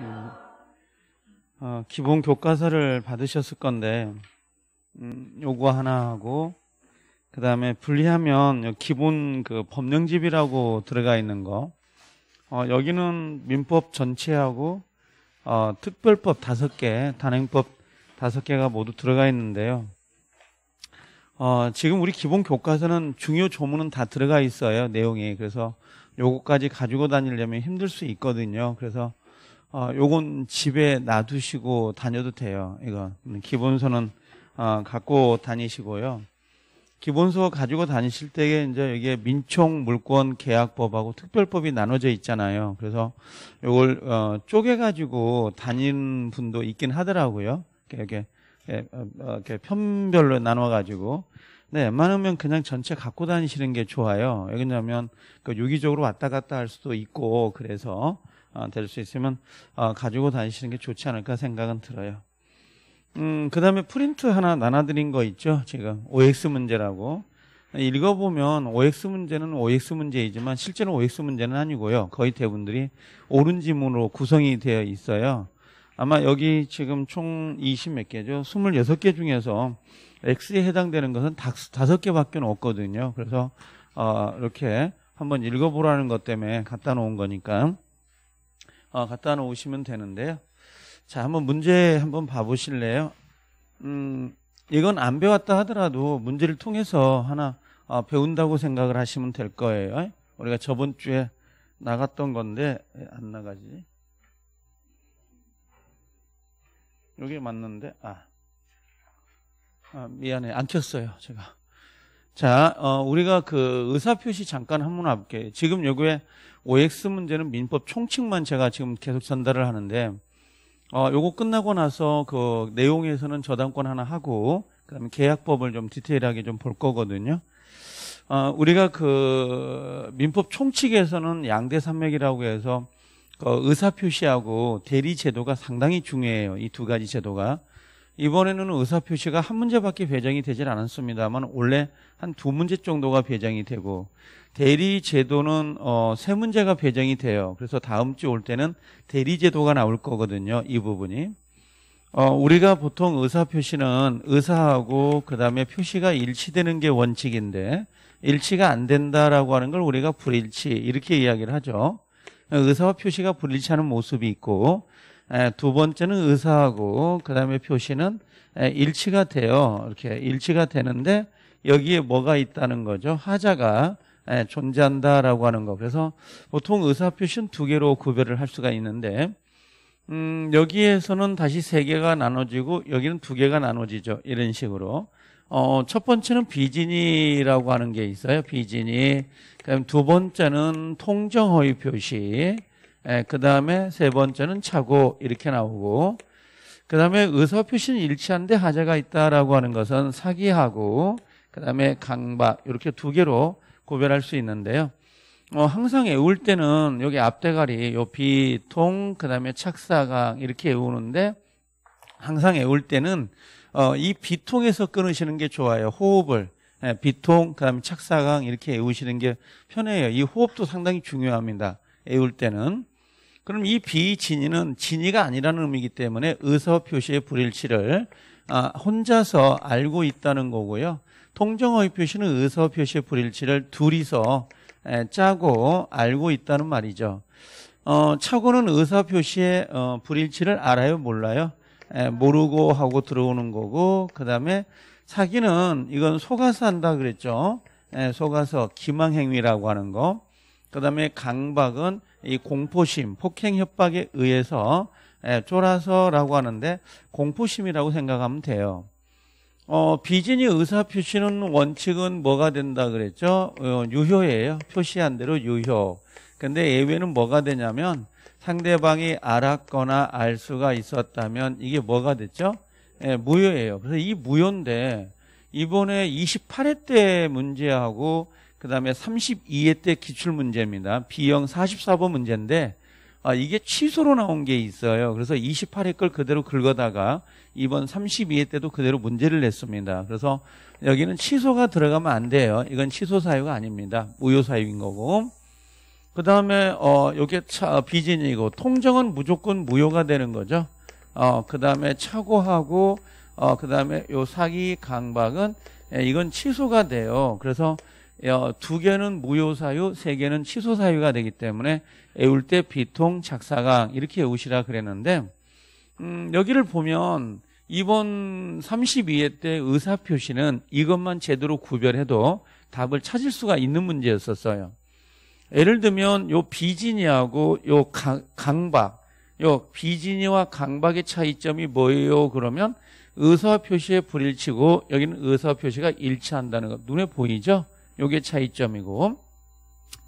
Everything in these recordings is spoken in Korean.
어, 어, 기본 교과서를 받으셨을 건데 음, 요거 하나 하고 그 다음에 분리하면 기본 그 법령집이라고 들어가 있는 거 어, 여기는 민법 전체하고 어, 특별법 다섯 개 단행법 다섯 개가 모두 들어가 있는데요 어, 지금 우리 기본 교과서는 중요 조문은 다 들어가 있어요 내용이 그래서 요거까지 가지고 다니려면 힘들 수 있거든요 그래서 어, 요건 집에 놔두시고 다녀도 돼요. 이거 기본서는 어, 갖고 다니시고요. 기본서 가지고 다니실 때에 이제 여기에 민총 물권 계약법하고 특별법이 나눠져 있잖아요. 그래서 요걸 어, 쪼개 가지고 다닌 분도 있긴 하더라고요. 이렇게 이렇게, 예, 어, 어, 편별로 나눠 가지고 네, 많으면 그냥 전체 갖고 다니시는 게 좋아요. 왜냐하면 그 유기적으로 왔다 갔다 할 수도 있고 그래서 아, 될수 있으면 아, 가지고 다니시는 게 좋지 않을까 생각은 들어요. 음, 그 다음에 프린트 하나 나눠드린 거 있죠. 지금 OX 문제라고. 읽어보면 OX 문제는 OX 문제이지만 실제로 OX 문제는 아니고요. 거의 대부분들이 옳은 지문으로 구성이 되어 있어요. 아마 여기 지금 총 20 몇 개죠. 26개 중에서 X에 해당되는 것은 다섯 개밖에 없거든요. 그래서 어, 이렇게 한번 읽어보라는 것 때문에 갖다 놓은 거니까 어, 갖다 놓으시면 되는데요. 자, 한번 문제 한번 봐보실래요? 음, 이건 안 배웠다 하더라도 문제를 통해서 하나 어, 배운다고 생각을 하시면 될 거예요. 우리가 저번 주에 나갔던 건데 예, 안 나가지? 여기 맞는데 아, 아 미안해 안 켰어요 제가. 자, 어, 우리가 그 의사표시 잠깐 한번 볼게요. 지금 여기에 OX 문제는 민법 총칙만 제가 지금 계속 전달을 하는데 어, 요거 끝나고 나서 그 내용에서는 저당권 하나 하고 그다음에 계약법을 좀 디테일하게 좀 볼 거거든요. 어, 우리가 그 민법 총칙에서는 양대 산맥이라고 해서 그 의사 표시하고 대리 제도가 상당히 중요해요. 이 두 가지 제도가. 이번에는 의사표시가 한 문제밖에 배정이 되질 않았습니다만 원래 한 두 문제 정도가 배정이 되고 대리 제도는 어, 세 문제가 배정이 돼요. 그래서 다음 주 올 때는 대리 제도가 나올 거거든요. 이 부분이. 어, 우리가 보통 의사표시는 의사하고 그 다음에 표시가 일치되는 게 원칙인데 일치가 안 된다라고 하는 걸 우리가 불일치 이렇게 이야기를 하죠. 의사와 표시가 불일치하는 모습이 있고 두 번째는 의사하고 그 다음에 표시는 일치가 돼요. 이렇게 일치가 되는데 여기에 뭐가 있다는 거죠? 하자가 존재한다라고 하는 거. 그래서 보통 의사 표시는 두 개로 구별을 할 수가 있는데 음, 여기에서는 다시 세 개가 나눠지고 여기는 두 개가 나눠지죠. 이런 식으로. 어, 첫 번째는 비진이라고 하는 게 있어요. 비진이. 그다음 두 번째는 통정허위 표시. 예, 그 다음에 세 번째는 차고 이렇게 나오고 그 다음에 의사표시는 일치한데 하자가 있다라고 하는 것은 사기하고 그 다음에 강박 이렇게 두 개로 구별할 수 있는데요. 어, 항상 외울 때는 여기 앞대가리, 요 비통, 그 다음에 착사강 이렇게 외우는데 항상 외울 때는 어, 이 비통에서 끊으시는 게 좋아요. 호흡을. 예, 비통, 그 다음에 착사강 이렇게 외우시는 게 편해요. 이 호흡도 상당히 중요합니다. 외울 때는. 그럼 이 비진위는 진위가 아니라는 의미이기 때문에 의서 표시의 불일치를 아, 혼자서 알고 있다는 거고요. 통정어의 표시는 의서 표시의 불일치를 둘이서 에, 짜고 알고 있다는 말이죠. 어, 착오는 의사 표시의 어, 불일치를 알아요, 몰라요? 에, 모르고 하고 들어오는 거고, 그 다음에 사기는 이건 속아서 한다 그랬죠. 에, 속아서 기망행위라고 하는 거. 그 다음에 강박은 이 공포심, 폭행 협박에 의해서 예, 쫄아서라고 하는데 공포심이라고 생각하면 돼요. 어, 비진이 의사 표시는 원칙은 뭐가 된다 그랬죠? 어, 유효예요. 표시한 대로 유효. 근데 예외는 뭐가 되냐면 상대방이 알았거나 알 수가 있었다면 이게 뭐가 됐죠? 예, 무효예요. 그래서 이 무효인데 이번에 28회 때 문제하고 그 다음에 32회 때 기출문제입니다. B형 44번 문제인데 아, 이게 취소로 나온 게 있어요. 그래서 28회 걸 그대로 긁어다가 이번 32회 때도 그대로 문제를 냈습니다. 그래서 여기는 취소가 들어가면 안 돼요. 이건 취소 사유가 아닙니다. 무효 사유인 거고. 그 다음에 어 요게 차 비진이고 통정은 무조건 무효가 되는 거죠. 어그 다음에 착오하고 어그 다음에 요 사기 강박은 예, 이건 취소가 돼요. 그래서 예, 두 개는 무효사유, 세 개는 취소사유가 되기 때문에 외울 때 비통, 작사강 이렇게 외우시라 그랬는데 음, 여기를 보면 이번 32회 때 의사표시는 이것만 제대로 구별해도 답을 찾을 수가 있는 문제였었어요. 예를 들면 요 비지니하고 요 강박, 요 비지니와 강박의 차이점이 뭐예요? 그러면 의사표시에 불일치고 여기는 의사표시가 일치한다는 것 눈에 보이죠? 요게 차이점이고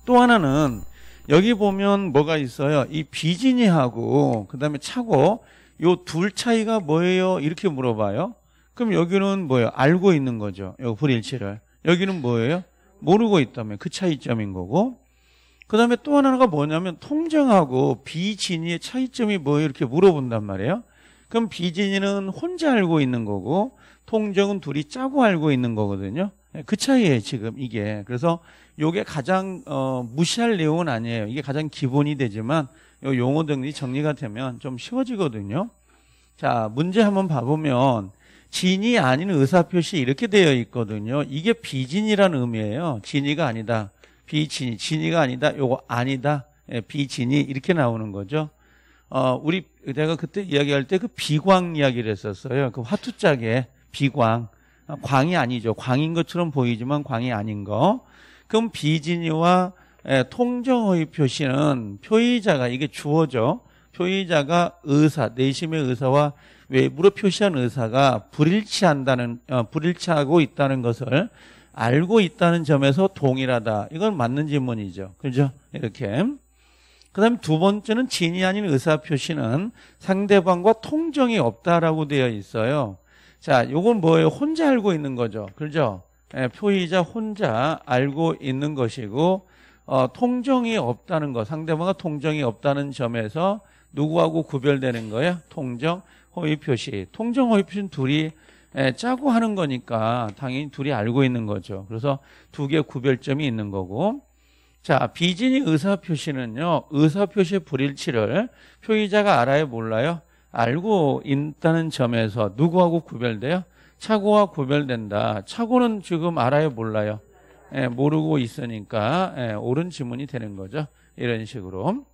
또 하나는 여기 보면 뭐가 있어요? 이비진이하고 그다음에 차고 요 둘 차이가 뭐예요? 이렇게 물어봐요. 그럼 여기는 뭐예요? 알고 있는 거죠. 요 불일치를. 여기는 뭐예요? 모르고 있다면 그 차이점인 거고. 그다음에 또 하나가 뭐냐면 통정하고 비진이의 차이점이 뭐예요? 이렇게 물어본단 말이에요. 그럼 비진이는 혼자 알고 있는 거고 통정은 둘이 짜고 알고 있는 거거든요. 네, 그 차이에 지금 이게 그래서 이게 가장 어, 무시할 내용은 아니에요. 이게 가장 기본이 되지만 요 용어 등이 정리가 되면 좀 쉬워지거든요. 자 문제 한번 봐보면 진이 아닌 의사표시 이렇게 되어 있거든요. 이게 비진이라는 의미예요. 진이가 아니다. 비진이 진이가 아니다. 요거 아니다. 예, 비진이 이렇게 나오는 거죠. 어, 우리 내가 그때 이야기할 때 그 비광 이야기를 했었어요. 그 화투짝에 비광. 광이 아니죠. 광인 것처럼 보이지만 광이 아닌 거. 그럼 비진이와 예, 통정의 표시는 표의자가 이게 주어죠. 표의자가 의사, 내심의 의사와 외부로 표시한 의사가 불일치한다는 어, 불일치하고 있다는 것을 알고 있다는 점에서 동일하다. 이건 맞는 질문이죠. 그죠? 이렇게. 그다음 두 번째는 진이 아닌 의사 표시는 상대방과 통정이 없다라고 되어 있어요. 자, 요건 뭐예요? 혼자 알고 있는 거죠. 그죠? 예, 표의자 혼자 알고 있는 것이고 어, 통정이 없다는 거 상대방과 통정이 없다는 점에서 누구하고 구별되는 거예요 통정 허위 표시. 통정 허위 표시는 둘이 예, 짜고 하는 거니까 당연히 둘이 알고 있는 거죠. 그래서 두개의 구별점이 있는 거고. 자, 비진이 의사 표시는요. 의사 표시의 불일치를 표의자가 알아야 몰라요? 알고 있다는 점에서 누구하고 구별돼요? 차고와 구별된다. 차고는 지금 알아요, 몰라요? 예, 모르고 있으니까 예, 옳은 지문이 되는 거죠. 이런 식으로.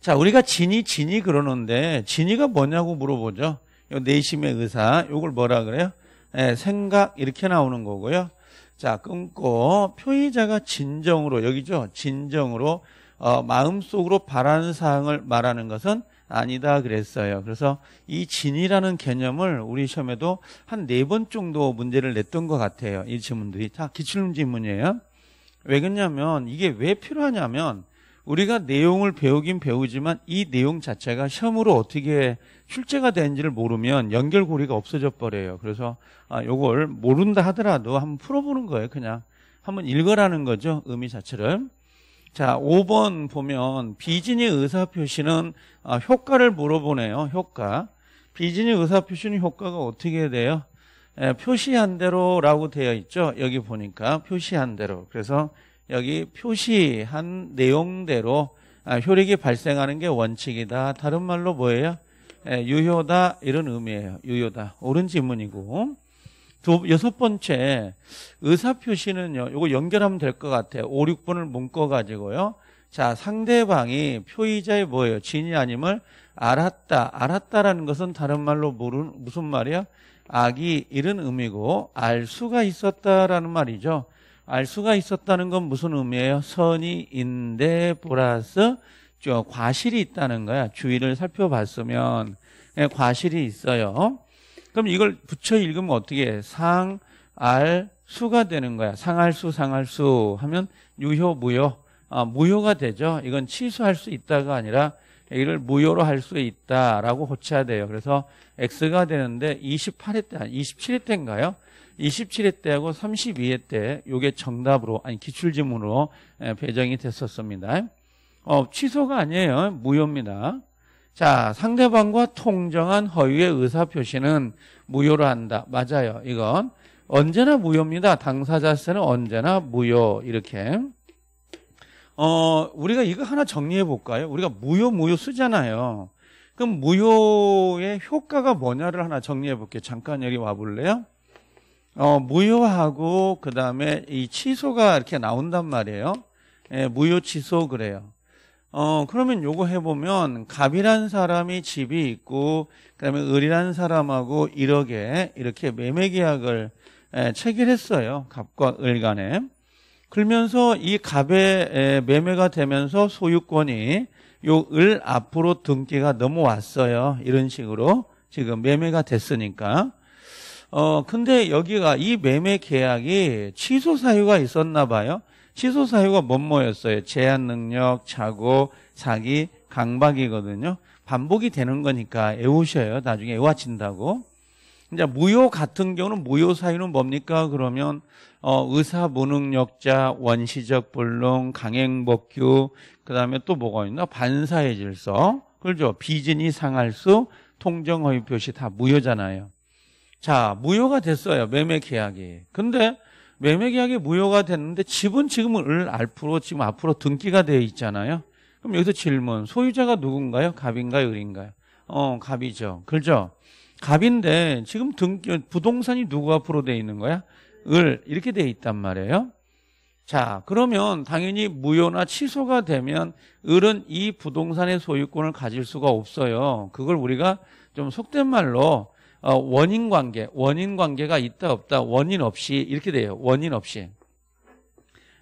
자, 우리가 진이 진이 그러는데 진이가 뭐냐고 물어보죠. 요 내심의 의사, 요걸 뭐라 그래요? 예, 생각 이렇게 나오는 거고요. 자, 끊고 표의자가 진정으로 여기죠. 진정으로 어, 마음속으로 바라는 사항을 말하는 것은 아니다 그랬어요. 그래서 이 진이라는 개념을 우리 시험에도 한 네 번 정도 문제를 냈던 것 같아요. 이 질문들이 다 기출 문제문이에요왜 그러냐면 이게 왜 필요하냐면 우리가 내용을 배우긴 배우지만 이 내용 자체가 시험으로 어떻게 출제가 되는지를 모르면 연결고리가 없어져 버려요. 그래서 아, 요걸 모른다 하더라도 한번 풀어보는 거예요. 그냥 한번 읽어라는 거죠. 의미 자체를. 자, 5번 보면 비즈니 의사표시는 아, 효과를 물어보네요. 효과. 비즈니 의사표시는 효과가 어떻게 돼요? 에, 예, 표시한 대로라고 되어 있죠. 여기 보니까 표시한 대로. 그래서 여기 표시한 내용대로 아, 효력이 발생하는 게 원칙이다. 다른 말로 뭐예요? 에, 예, 유효다 이런 의미예요. 유효다. 옳은 질문이고. 두, 여섯 번째, 의사표시는요, 요거 연결하면 될 것 같아요. 5, 6번을 묶어가지고요. 자, 상대방이 표의자의 뭐예요? 진이 아님을 알았다. 알았다라는 것은 다른 말로 모른 무슨 말이야? 악이 이런 의미고, 알 수가 있었다라는 말이죠. 알 수가 있었다는 건 무슨 의미예요? 선이 인데, 보라스 과실이 있다는 거야. 주의를 살펴봤으면. 예, 과실이 있어요. 그럼 이걸 붙여 읽으면 어떻게 해? 상, 알, 수가 되는 거야. 상할수, 상할수 하면 유효, 무효. 아, 무효가 되죠. 이건 취소할 수 있다가 아니라 이를 무효로 할 수 있다라고 고쳐야 돼요. 그래서 x가 되는데 28회 때, 아니 27회 때인가요? 27회 때하고 32회 때 이게 정답으로 아니 기출지문으로 예, 배정이 됐었습니다. 어, 취소가 아니에요. 무효입니다. 자, 상대방과 통정한 허위의 의사표시는 무효로 한다. 맞아요. 이건 언제나 무효입니다. 당사자세는 언제나 무효. 이렇게. 어, 우리가 이거 하나 정리해 볼까요? 우리가 무효, 무효 쓰잖아요. 그럼 무효의 효과가 뭐냐를 하나 정리해 볼게요. 잠깐 여기 와 볼래요? 어, 무효하고, 그 다음에 이 취소가 이렇게 나온단 말이에요. 예, 무효 취소 그래요. 어, 그러면 요거 해보면 갑이란 사람이 집이 있고 그다음에 을이란 사람하고 1억에 이렇게 매매 계약을 에, 체결했어요. 갑과 을 간에. 그러면서 이 갑의 에, 매매가 되면서 소유권이 요 을 앞으로 등기가 넘어왔어요. 이런 식으로 지금 매매가 됐으니까. 어, 근데 여기가 이 매매 계약이 취소 사유가 있었나 봐요. 취소 사유가 뭐뭐였어요? 제한 능력, 착오, 사기, 강박이거든요. 반복이 되는 거니까 애우셔요. 나중에 애워진다고 이제 무효 같은 경우는 무효 사유는 뭡니까? 그러면 어, 의사 무능력자, 원시적 불능, 강행법규, 그다음에 또 뭐가 있나? 반사의 질서. 그렇죠. 비진이 상할 수, 통정 허위 표시 다 무효잖아요. 자, 무효가 됐어요. 매매 계약이. 근데 매매계약에 무효가 됐는데 집은 지금은 을 알프로 지금 앞으로 등기가 되어 있잖아요. 그럼 여기서 질문 소유자가 누군가요? 갑인가요? 을인가요? 어 갑이죠. 그죠? 갑인데 지금 등기 부동산이 누구 앞으로 되어 있는 거야? 을 이렇게 되어 있단 말이에요. 자 그러면 당연히 무효나 취소가 되면 을은 이 부동산의 소유권을 가질 수가 없어요. 그걸 우리가 좀 속된 말로 어, 원인 관계, 원인 관계가 있다 없다. 원인 없이 이렇게 돼요. 원인 없이.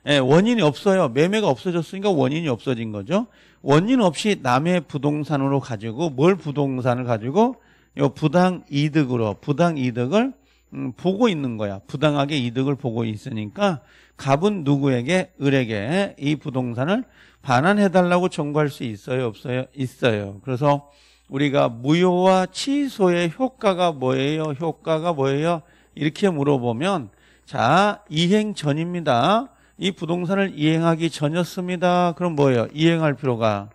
예, 원인이 없어요. 매매가 없어졌으니까 원인이 없어진 거죠. 원인 없이 남의 부동산으로 가지고 뭘 부동산을 가지고 요 부당 이득으로 부당 이득을 음, 보고 있는 거야. 부당하게 이득을 보고 있으니까 갑은 누구에게 을에게 이 부동산을 반환해 달라고 청구할 수 있어요, 없어요? 있어요. 그래서 우리가 무효와 취소의 효과가 뭐예요? 효과가 뭐예요? 이렇게 물어보면 자, 이행 전입니다. 이 부동산을 이행하기 전이었습니다. 그럼 뭐예요? 이행할 필요가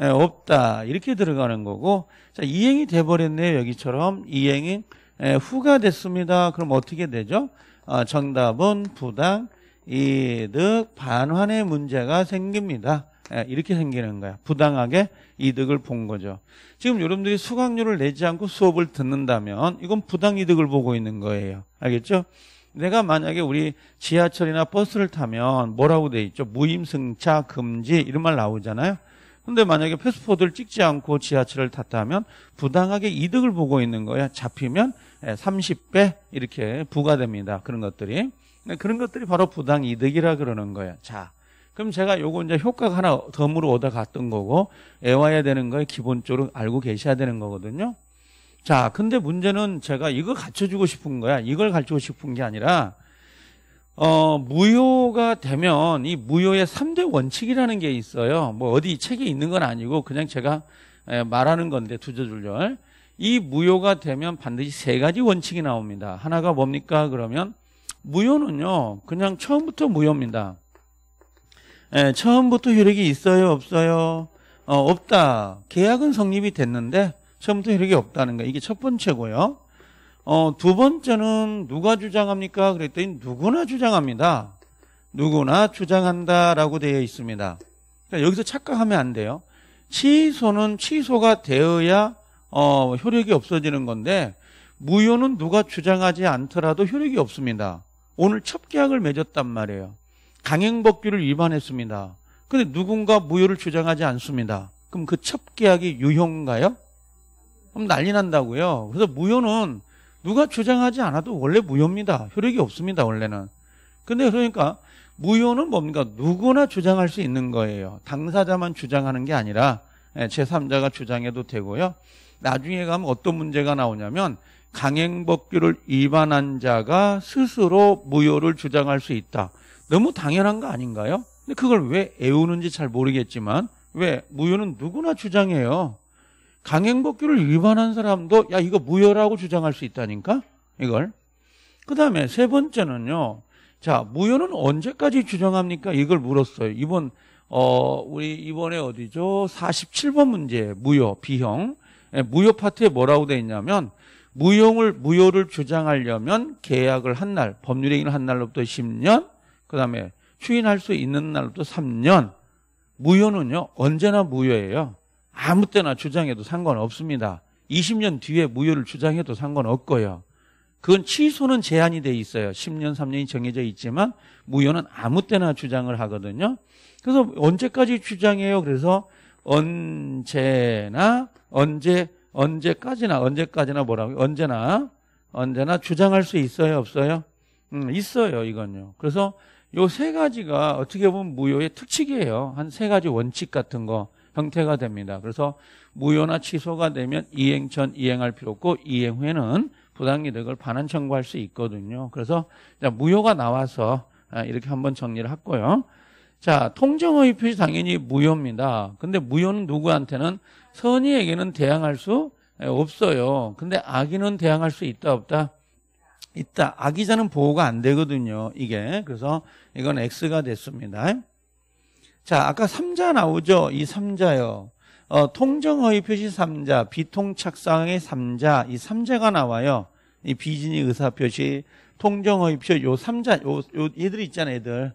예, 없다. 이렇게 들어가는 거고 자, 이행이 돼버렸네요. 여기처럼 이행이 예, 후가 됐습니다. 그럼 어떻게 되죠? 아, 정답은 부당 이득 반환의 문제가 생깁니다. 예, 이렇게 생기는 거야. 부당하게 이득을 본 거죠. 지금 여러분들이 수강료를 내지 않고 수업을 듣는다면 이건 부당 이득을 보고 있는 거예요. 알겠죠? 내가 만약에 우리 지하철이나 버스를 타면 뭐라고 돼 있죠? 무임승차 금지 이런 말 나오잖아요. 근데 만약에 패스포드를 찍지 않고 지하철을 탔다면 부당하게 이득을 보고 있는 거야. 잡히면 30배 예, 이렇게 부과됩니다. 그런 것들이. 네, 그런 것들이 바로 부당 이득이라 그러는 거예요 자, 그럼 제가 요거 이제 효과가 하나 덤으로 얻어 갔던 거고 애와야 되는 걸 기본적으로 알고 계셔야 되는 거거든요. 자, 근데 문제는 제가 이거 갖춰주고 싶은 거야. 이걸 갖추고 싶은 게 아니라 어, 무효가 되면 이 무효의 3대 원칙이라는 게 있어요. 뭐 어디 책에 있는 건 아니고 그냥 제가 예, 말하는 건데 두저줄절이 무효가 되면 반드시 세 가지 원칙이 나옵니다. 하나가 뭡니까? 그러면 무효는요. 그냥 처음부터 무효입니다. 예, 처음부터 효력이 있어요, 없어요? 어, 없다. 계약은 성립이 됐는데 처음부터 효력이 없다는 거. 이게 첫 번째고요. 어, 두 번째는 누가 주장합니까? 그랬더니 누구나 주장합니다. 누구나 주장한다라고 되어 있습니다. 그러니까 여기서 착각하면 안 돼요. 취소는 취소가 되어야 어, 효력이 없어지는 건데 무효는 누가 주장하지 않더라도 효력이 없습니다. 오늘 첫 계약을 맺었단 말이에요. 강행법규를 위반했습니다. 근데 누군가 무효를 주장하지 않습니다. 그럼 그 첩계약이 유효인가요? 그럼 난리 난다고요. 그래서 무효는 누가 주장하지 않아도 원래 무효입니다. 효력이 없습니다. 원래는. 근데 그러니까 무효는 뭡니까? 누구나 주장할 수 있는 거예요. 당사자만 주장하는 게 아니라 예, 제3자가 주장해도 되고요. 나중에 가면 어떤 문제가 나오냐면 강행법규를 위반한 자가 스스로 무효를 주장할 수 있다. 너무 당연한 거 아닌가요? 근데 그걸 왜 애우는지 잘 모르겠지만 왜 무효는 누구나 주장해요. 강행법규를 위반한 사람도 야 이거 무효라고 주장할 수 있다니까 이걸. 그 다음에 세 번째는요. 자 무효는 언제까지 주장합니까? 이걸 물었어요. 이번 어 우리 이번에 어디죠? 47번 문제 무효 비형 예, 무효 파트에 뭐라고 돼 있냐면 무용을 무효를 주장하려면 계약을 한 날 법률행위를 한 날로부터 10년 그 다음에 휴인할 수 있는 날도 3년. 무효는요, 언제나 무효예요. 아무 때나 주장해도 상관없습니다. 20년 뒤에 무효를 주장해도 상관없고요. 그건 취소는 제한이 돼 있어요. 10년, 3년이 정해져 있지만 무효는 아무 때나 주장을 하거든요. 그래서 언제까지 주장해요? 그래서 언제나 언제 언제까지나 언제까지나 뭐라고 요 언제나 언제나 주장할 수 있어요, 없어요? 음, 있어요, 이건요. 그래서 요세 가지가 어떻게 보면 무효의 특칙이에요. 한 세 가지 원칙 같은 거 형태가 됩니다. 그래서 무효나 취소가 되면 이행 전 이행할 필요 없고 이행 후에는 부당이득을 반환 청구할 수 있거든요. 그래서 무효가 나와서 아, 이렇게 한번 정리를 했고요. 자, 통정의 표시 당연히 무효입니다. 근데 무효는 누구한테는 선의에게는 대항할 수 없어요. 근데 악인은 대항할 수 있다 없다. 있다. 아기자는 보호가 안 되거든요. 이게. 그래서 이건 X가 됐습니다. 자, 아까 3자 나오죠? 이 3자요. 어, 통정허위 표시 3자, 비통착상의 3자, 이 3자가 나와요. 이 비진이 의사표시, 통정허위 표시, 요 3자, 요, 요, 얘들 있잖아 얘들.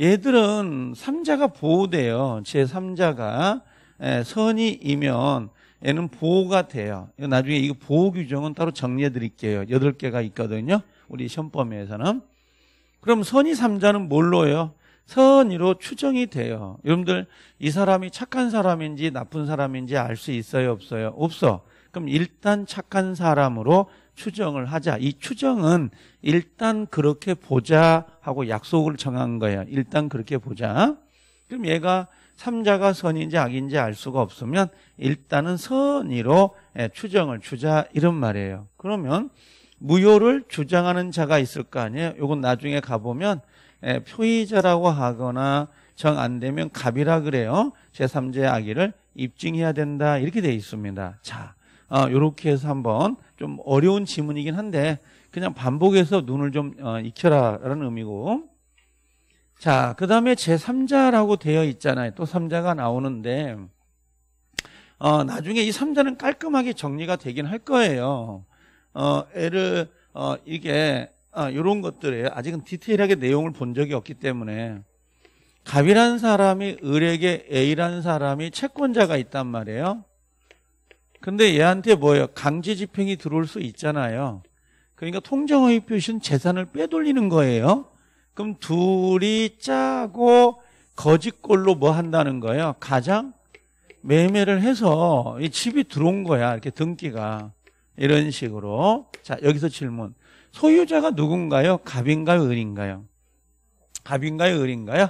얘들은 3자가 보호돼요. 제3자가. 예, 선이이면 얘는 보호가 돼요. 나중에 이 보호 규정은 따로 정리해 드릴게요. 여덟 개가 있거든요. 우리 시험범위에서는. 그럼 선의 3자는 뭘로 해요? 선의로 추정이 돼요. 여러분들 이 사람이 착한 사람인지 나쁜 사람인지 알 수 있어요? 없어요? 없어. 그럼 일단 착한 사람으로 추정을 하자. 이 추정은 일단 그렇게 보자 하고 약속을 정한 거예요. 일단 그렇게 보자. 그럼 얘가 삼자가 선인지 악인지 알 수가 없으면 일단은 선의로 예, 추정을 주자 이런 말이에요. 그러면 무효를 주장하는 자가 있을 거 아니에요. 이건 나중에 가보면 예, 표의자라고 하거나 정 안 되면 갑이라 그래요. 제3자의 악의를 입증해야 된다 이렇게 돼 있습니다. 자, 이렇게 어, 해서 한번 좀 어려운 지문이긴 한데 그냥 반복해서 눈을 좀 어, 익혀라라는 의미고 자, 그 다음에 제3자라고 되어 있잖아요. 또 3자가 나오는데, 어, 나중에 이 3자는 깔끔하게 정리가 되긴 할 거예요. 어, 애를, 어, 이게, 아, 요런 것들에 아직은 디테일하게 내용을 본 적이 없기 때문에, 갑이란 사람이 을에게 A란 사람이 채권자가 있단 말이에요. 근데 얘한테 뭐예요? 강제 집행이 들어올 수 있잖아요. 그러니까 통정의 표시는 재산을 빼돌리는 거예요. 그럼 둘이 짜고 거짓골로 뭐 한다는 거예요? 가장 매매를 해서 이 집이 들어온 거야. 이렇게 등기가. 이런 식으로. 자, 여기서 질문. 소유자가 누군가요? 갑인가요? 을인가요? 갑인가요? 을인가요?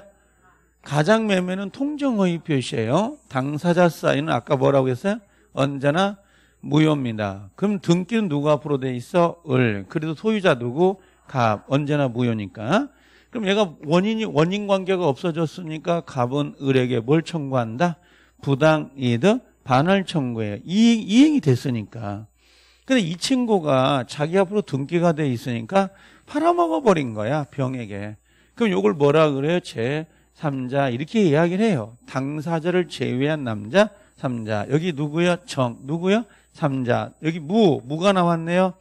가장 매매는 통정의 표시예요. 당사자 사인은 아까 뭐라고 했어요? 언제나 무효입니다. 그럼 등기는 누구 앞으로 돼 있어? 을. 그래도 소유자 누구? 갑. 언제나 무효니까. 그럼 얘가 원인이 원인 관계가 없어졌으니까 갑은 을에게 뭘 청구한다? 부당 이득 반을 청구해요. 이행, 이행이 됐으니까. 근데 이 친구가 자기 앞으로 등기가 돼 있으니까 팔아먹어 버린 거야 병에게. 그럼 이걸 뭐라 그래요? 제 3자 이렇게 이야기를 해요. 당사자를 제외한 남자 3자. 여기 누구요? 정 누구요? 3자. 여기 무 무가 나왔네요.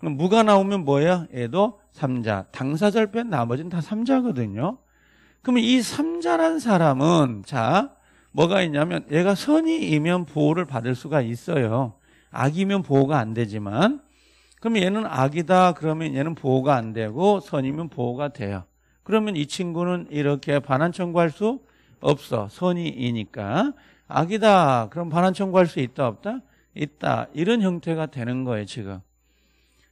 그럼 무가 나오면 뭐예요? 얘도 3자. 당사자를 뺀 나머지는 다 3자거든요. 그러면 이 3자란 사람은 자 뭐가 있냐면 얘가 선이이면 보호를 받을 수가 있어요. 악이면 보호가 안 되지만 그러면 얘는 악이다 그러면 얘는 보호가 안 되고 선이면 보호가 돼요. 그러면 이 친구는 이렇게 반환 청구할 수 없어. 선이이니까 악이다 그럼 반환 청구할 수 있다 없다? 있다. 이런 형태가 되는 거예요 지금.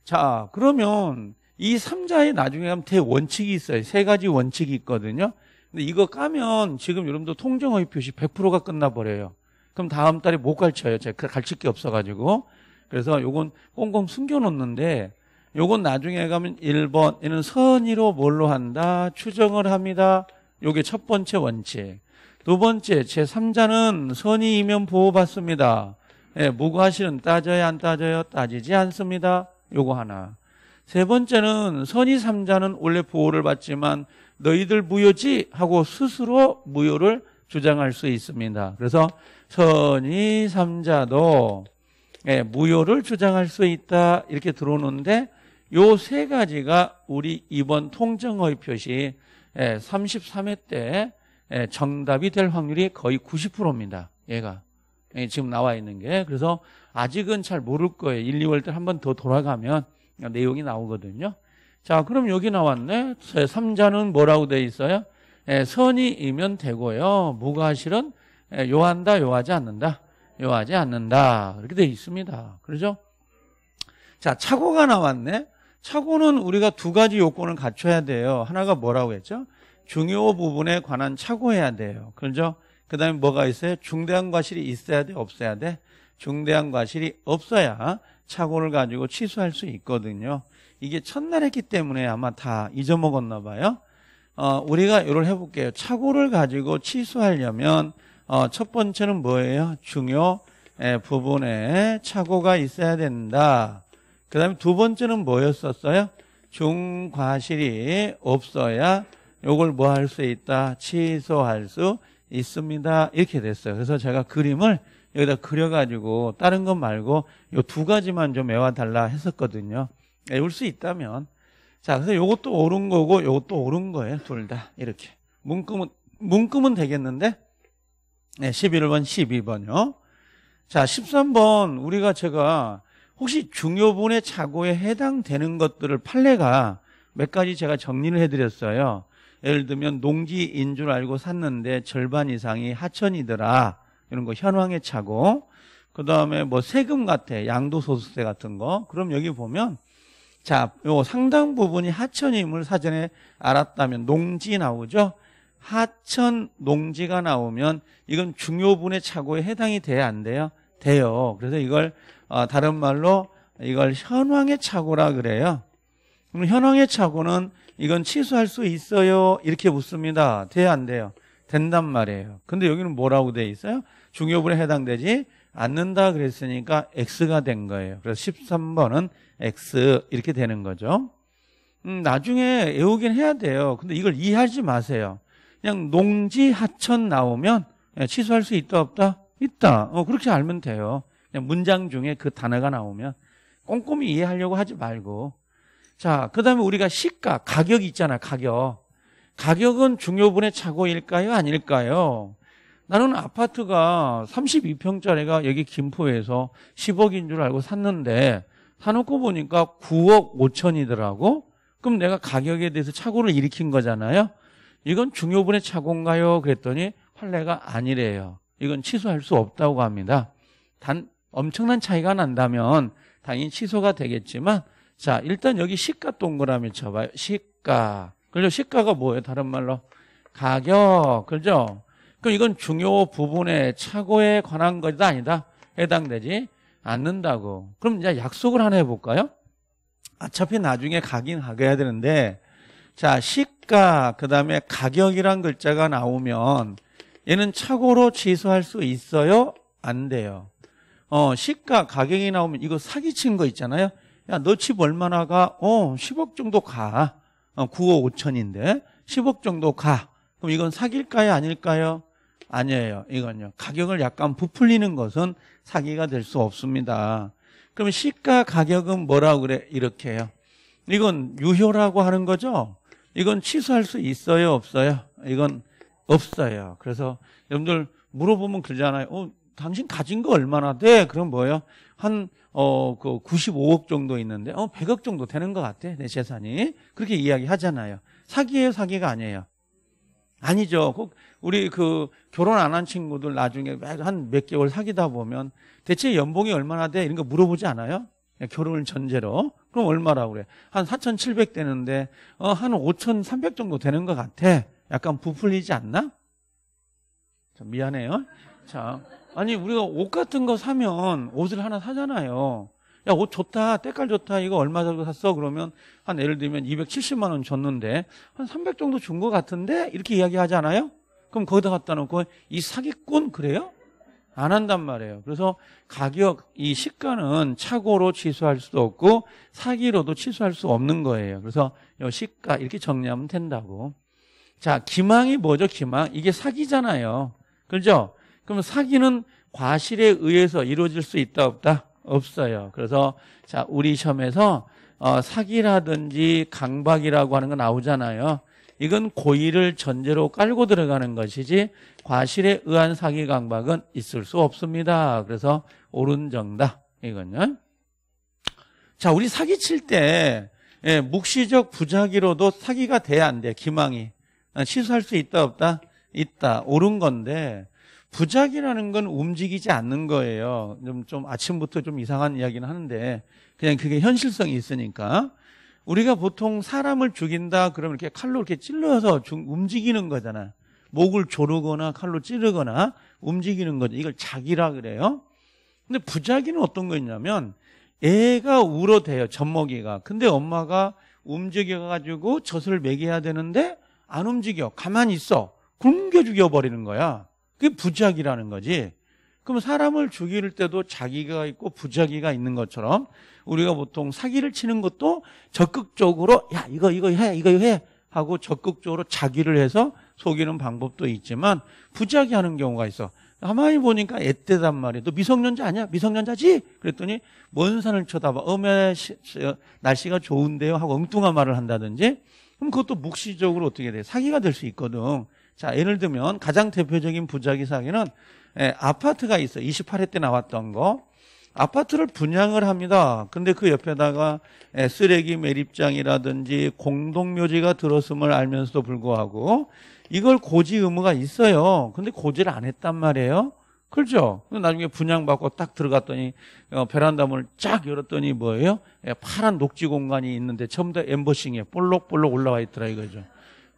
자, 그러면 이 3자에 나중에 하면 대원칙이 있어요. 세 가지 원칙이 있거든요. 근데 이거 까면 지금 여러분도 통정의 표시 100%가 끝나버려요. 그럼 다음 달에 못 갈쳐요. 제가 갈칠 게 없어가지고. 그래서 요건 꽁꽁 숨겨놓는데 요건 나중에 가면 1번 얘는 선의로 뭘로 한다? 추정을 합니다. 요게 첫 번째 원칙. 두 번째 제3자는 선의이면 보호받습니다. 예, 무하시은 따져야 안 따져요? 따지지 않습니다. 요거 하나. 세 번째는 선의 삼자는 원래 보호를 받지만 너희들 무효지 하고 스스로 무효를 주장할 수 있습니다. 그래서 선의 삼자도 예, 무효를 주장할 수 있다 이렇게 들어오는데 요 세 가지가 우리 이번 통정의 표시 예, 33회 때 예, 정답이 될 확률이 거의 90%입니다. 얘가 예, 지금 나와 있는 게 그래서 아직은 잘 모를 거예요. 1, 2월 때한번 더 돌아가면 내용이 나오거든요. 자, 그럼 여기 나왔네. 제3자는 뭐라고 돼 있어요? 예, 선이이면 되고요. 무가실은 예, 요한다, 요하지 않는다. 요하지 않는다. 이렇게 돼 있습니다. 그렇죠? 자, 착오가 나왔네. 착오는 우리가 두 가지 요건을 갖춰야 돼요. 하나가 뭐라고 했죠? 중요 부분에 관한 착오해야 돼요. 그렇죠? 그 다음에 뭐가 있어요? 중대한 과실이 있어야 돼? 없어야 돼? 중대한 과실이 없어야 착오를 가지고 취소할 수 있거든요. 이게 첫날 했기 때문에 아마 다 잊어먹었나 봐요. 어, 우리가 이걸 해볼게요. 착오를 가지고 취소하려면 어, 첫 번째는 뭐예요? 중요 부분에 착오가 있어야 된다. 그 다음에 두 번째는 뭐였었어요? 중과실이 없어야 요걸 뭐 할 수 있다? 취소할 수 있습니다. 이렇게 됐어요. 그래서 제가 그림을 여기다 그려가지고 다른 것 말고 이 두 가지만 좀 외워달라 했었거든요. 외울 수 있다면. 자, 그래서 요것도 옳은 거고 요것도 옳은 거예요. 둘 다. 이렇게. 문금은, 문금은 되겠는데? 네, 11번, 12번요. 자, 13번. 우리가 제가 혹시 중요분의 자고에 해당되는 것들을 판례가 몇 가지 제가 정리를 해드렸어요. 예를 들면 농지인 줄 알고 샀는데 절반 이상이 하천이더라. 이런 거 현황에 차고 그 다음에 뭐 세금 같아. 양도소득세 같은 거. 그럼 여기 보면 자, 요 상당 부분이 하천임을 사전에 알았다면 농지 나오죠? 하천 농지가 나오면 이건 중요분의 차고에 해당이 돼야 안 돼요? 돼요. 그래서 이걸 어, 다른 말로 이걸 현황의 차고라 그래요. 그럼 현황의 차고는 이건 취소할 수 있어요? 이렇게 묻습니다. 돼야 안 돼요? 된단 말이에요. 근데 여기는 뭐라고 돼 있어요? 중요분에 해당되지 않는다 그랬으니까 X가 된 거예요. 그래서 13번은 X 이렇게 되는 거죠. 음, 나중에 외우긴 해야 돼요. 근데 이걸 이해하지 마세요. 그냥 농지 하천 나오면 예, 취소할 수 있다 없다? 있다. 어, 그렇게 알면 돼요. 그냥 문장 중에 그 단어가 나오면 꼼꼼히 이해하려고 하지 말고 자, 그 다음에 우리가 시가, 가격이 있잖아, 가격. 가격은 중요분의 착오일까요? 아닐까요? 나는 아파트가 32평짜리가 여기 김포에서 10억인 줄 알고 샀는데 사놓고 보니까 9억 5천이더라고. 그럼 내가 가격에 대해서 착오를 일으킨 거잖아요. 이건 중요분의 착오인가요? 그랬더니 판례가 아니래요. 이건 취소할 수 없다고 합니다. 단 엄청난 차이가 난다면 당연히 취소가 되겠지만 자, 일단 여기 시가 동그라미 쳐봐요. 시가. 그죠? 시가가 뭐예요? 다른 말로. 가격. 그죠? 그럼 이건 중요 부분의 착오에 관한 것이다 아니다? 해당되지 않는다고. 그럼 이제 약속을 하나 해볼까요? 어차피 나중에 가긴 가야 되는데, 자, 시가, 그 다음에 가격이란 글자가 나오면, 얘는 착오로 취소할 수 있어요? 안 돼요. 어, 시가, 가격이 나오면 이거 사기친 거 있잖아요? 야, 너 집 얼마나 가? 어, 10억 정도 가. 어, 9억 5천인데 10억 정도 가. 그럼 이건 사기일까요? 아닐까요? 아니에요. 이건요. 가격을 약간 부풀리는 것은 사기가 될 수 없습니다. 그럼 시가 가격은 뭐라고 그래? 이렇게 해요. 이건 유효라고 하는 거죠? 이건 취소할 수 있어요? 없어요? 이건 없어요. 그래서 여러분들 물어보면 그러잖아요. 어, 당신 가진 거 얼마나 돼? 그럼 뭐예요? 한, 어, 그 95억 정도 있는데, 어, 100억 정도 되는 것 같아. 내 재산이. 그렇게 이야기 하잖아요. 사기예요, 사기가 아니에요. 아니죠. 꼭 우리 그 결혼 안 한 친구들 나중에 한 몇 개월 사귀다 보면 대체 연봉이 얼마나 돼? 이런 거 물어보지 않아요? 예, 결혼을 전제로. 그럼 얼마라고 그래? 한 4,700 되는데, 어, 한 5,300 정도 되는 것 같아. 약간 부풀리지 않나? 미안해요. 자. 아니 우리가 옷 같은 거 사면 옷을 하나 사잖아요. 야 옷 좋다, 때깔 좋다. 이거 얼마 정도 샀어? 그러면 한 예를 들면 270만 원 줬는데 한 300 정도 준 것 같은데 이렇게 이야기하지 않아요? 그럼 거기다 갖다 놓고 이 사기꾼 그래요? 안 한단 말이에요. 그래서 가격, 이 시가는 착오로 취소할 수도 없고 사기로도 취소할 수 없는 거예요. 그래서 요 시가 이렇게 정리하면 된다고. 자, 기망이 뭐죠? 기망. 이게 사기잖아요. 그죠? 렇 그러면 사기는 과실에 의해서 이루어질 수 있다 없다? 없어요. 그래서 자 우리 시험에서 어, 사기라든지 강박이라고 하는 거 나오잖아요. 이건 고의를 전제로 깔고 들어가는 것이지 과실에 의한 사기 강박은 있을 수 없습니다. 그래서 옳은 정답 이건요. 자 우리 사기 칠때 예, 묵시적 부작위로도 사기가 돼야 안 돼. 기망이. 시수할 수 있다 없다? 있다. 옳은 건데 부작이라는 건 움직이지 않는 거예요. 좀, 좀 아침부터 좀 이상한 이야기는 하는데 그냥 그게 현실성이 있으니까 우리가 보통 사람을 죽인다 그러면 이렇게 칼로 이렇게 찔러서 움직이는 거잖아. 요 목을 조르거나 칼로 찌르거나 움직이는 거죠. 이걸 자기라 그래요. 근데 부작이는 어떤 거 있냐면 애가 울어대요. 젖먹이가. 근데 엄마가 움직여가지고 젖을 먹여야 되는데 안 움직여. 가만히 있어. 굶겨 죽여버리는 거야. 그게 부작이라는 거지. 그럼 사람을 죽일 때도 자기가 있고 부작위가 있는 것처럼 우리가 보통 사기를 치는 것도 적극적으로 야 이거 이거 해 이거 해 하고 적극적으로 자기를 해서 속이는 방법도 있지만 부작위 하는 경우가 있어 가만히 보니까 애때단 말이야 너 미성년자 아니야 미성년자지 그랬더니 먼 산을 쳐다봐 어메 어, 날씨가 좋은데요 하고 엉뚱한 말을 한다든지 그럼 그것도 묵시적으로 어떻게 돼 사기가 될 수 있거든 자, 예를 들면 가장 대표적인 부작위상에는 예, 아파트가 있어. 28회 때 나왔던 거. 아파트를 분양을 합니다. 근데 그 옆에다가 예, 쓰레기 매립장이라든지 공동묘지가 들었음을 알면서도 불구하고 이걸 고지 의무가 있어요. 근데 고지를 안 했단 말이에요. 그렇죠? 나중에 분양받고 딱 들어갔더니 어, 베란다 문을 쫙 열었더니 뭐예요? 예, 파란 녹지 공간이 있는데 처음부터 엠버싱에 볼록볼록 올라와 있더라 이거죠.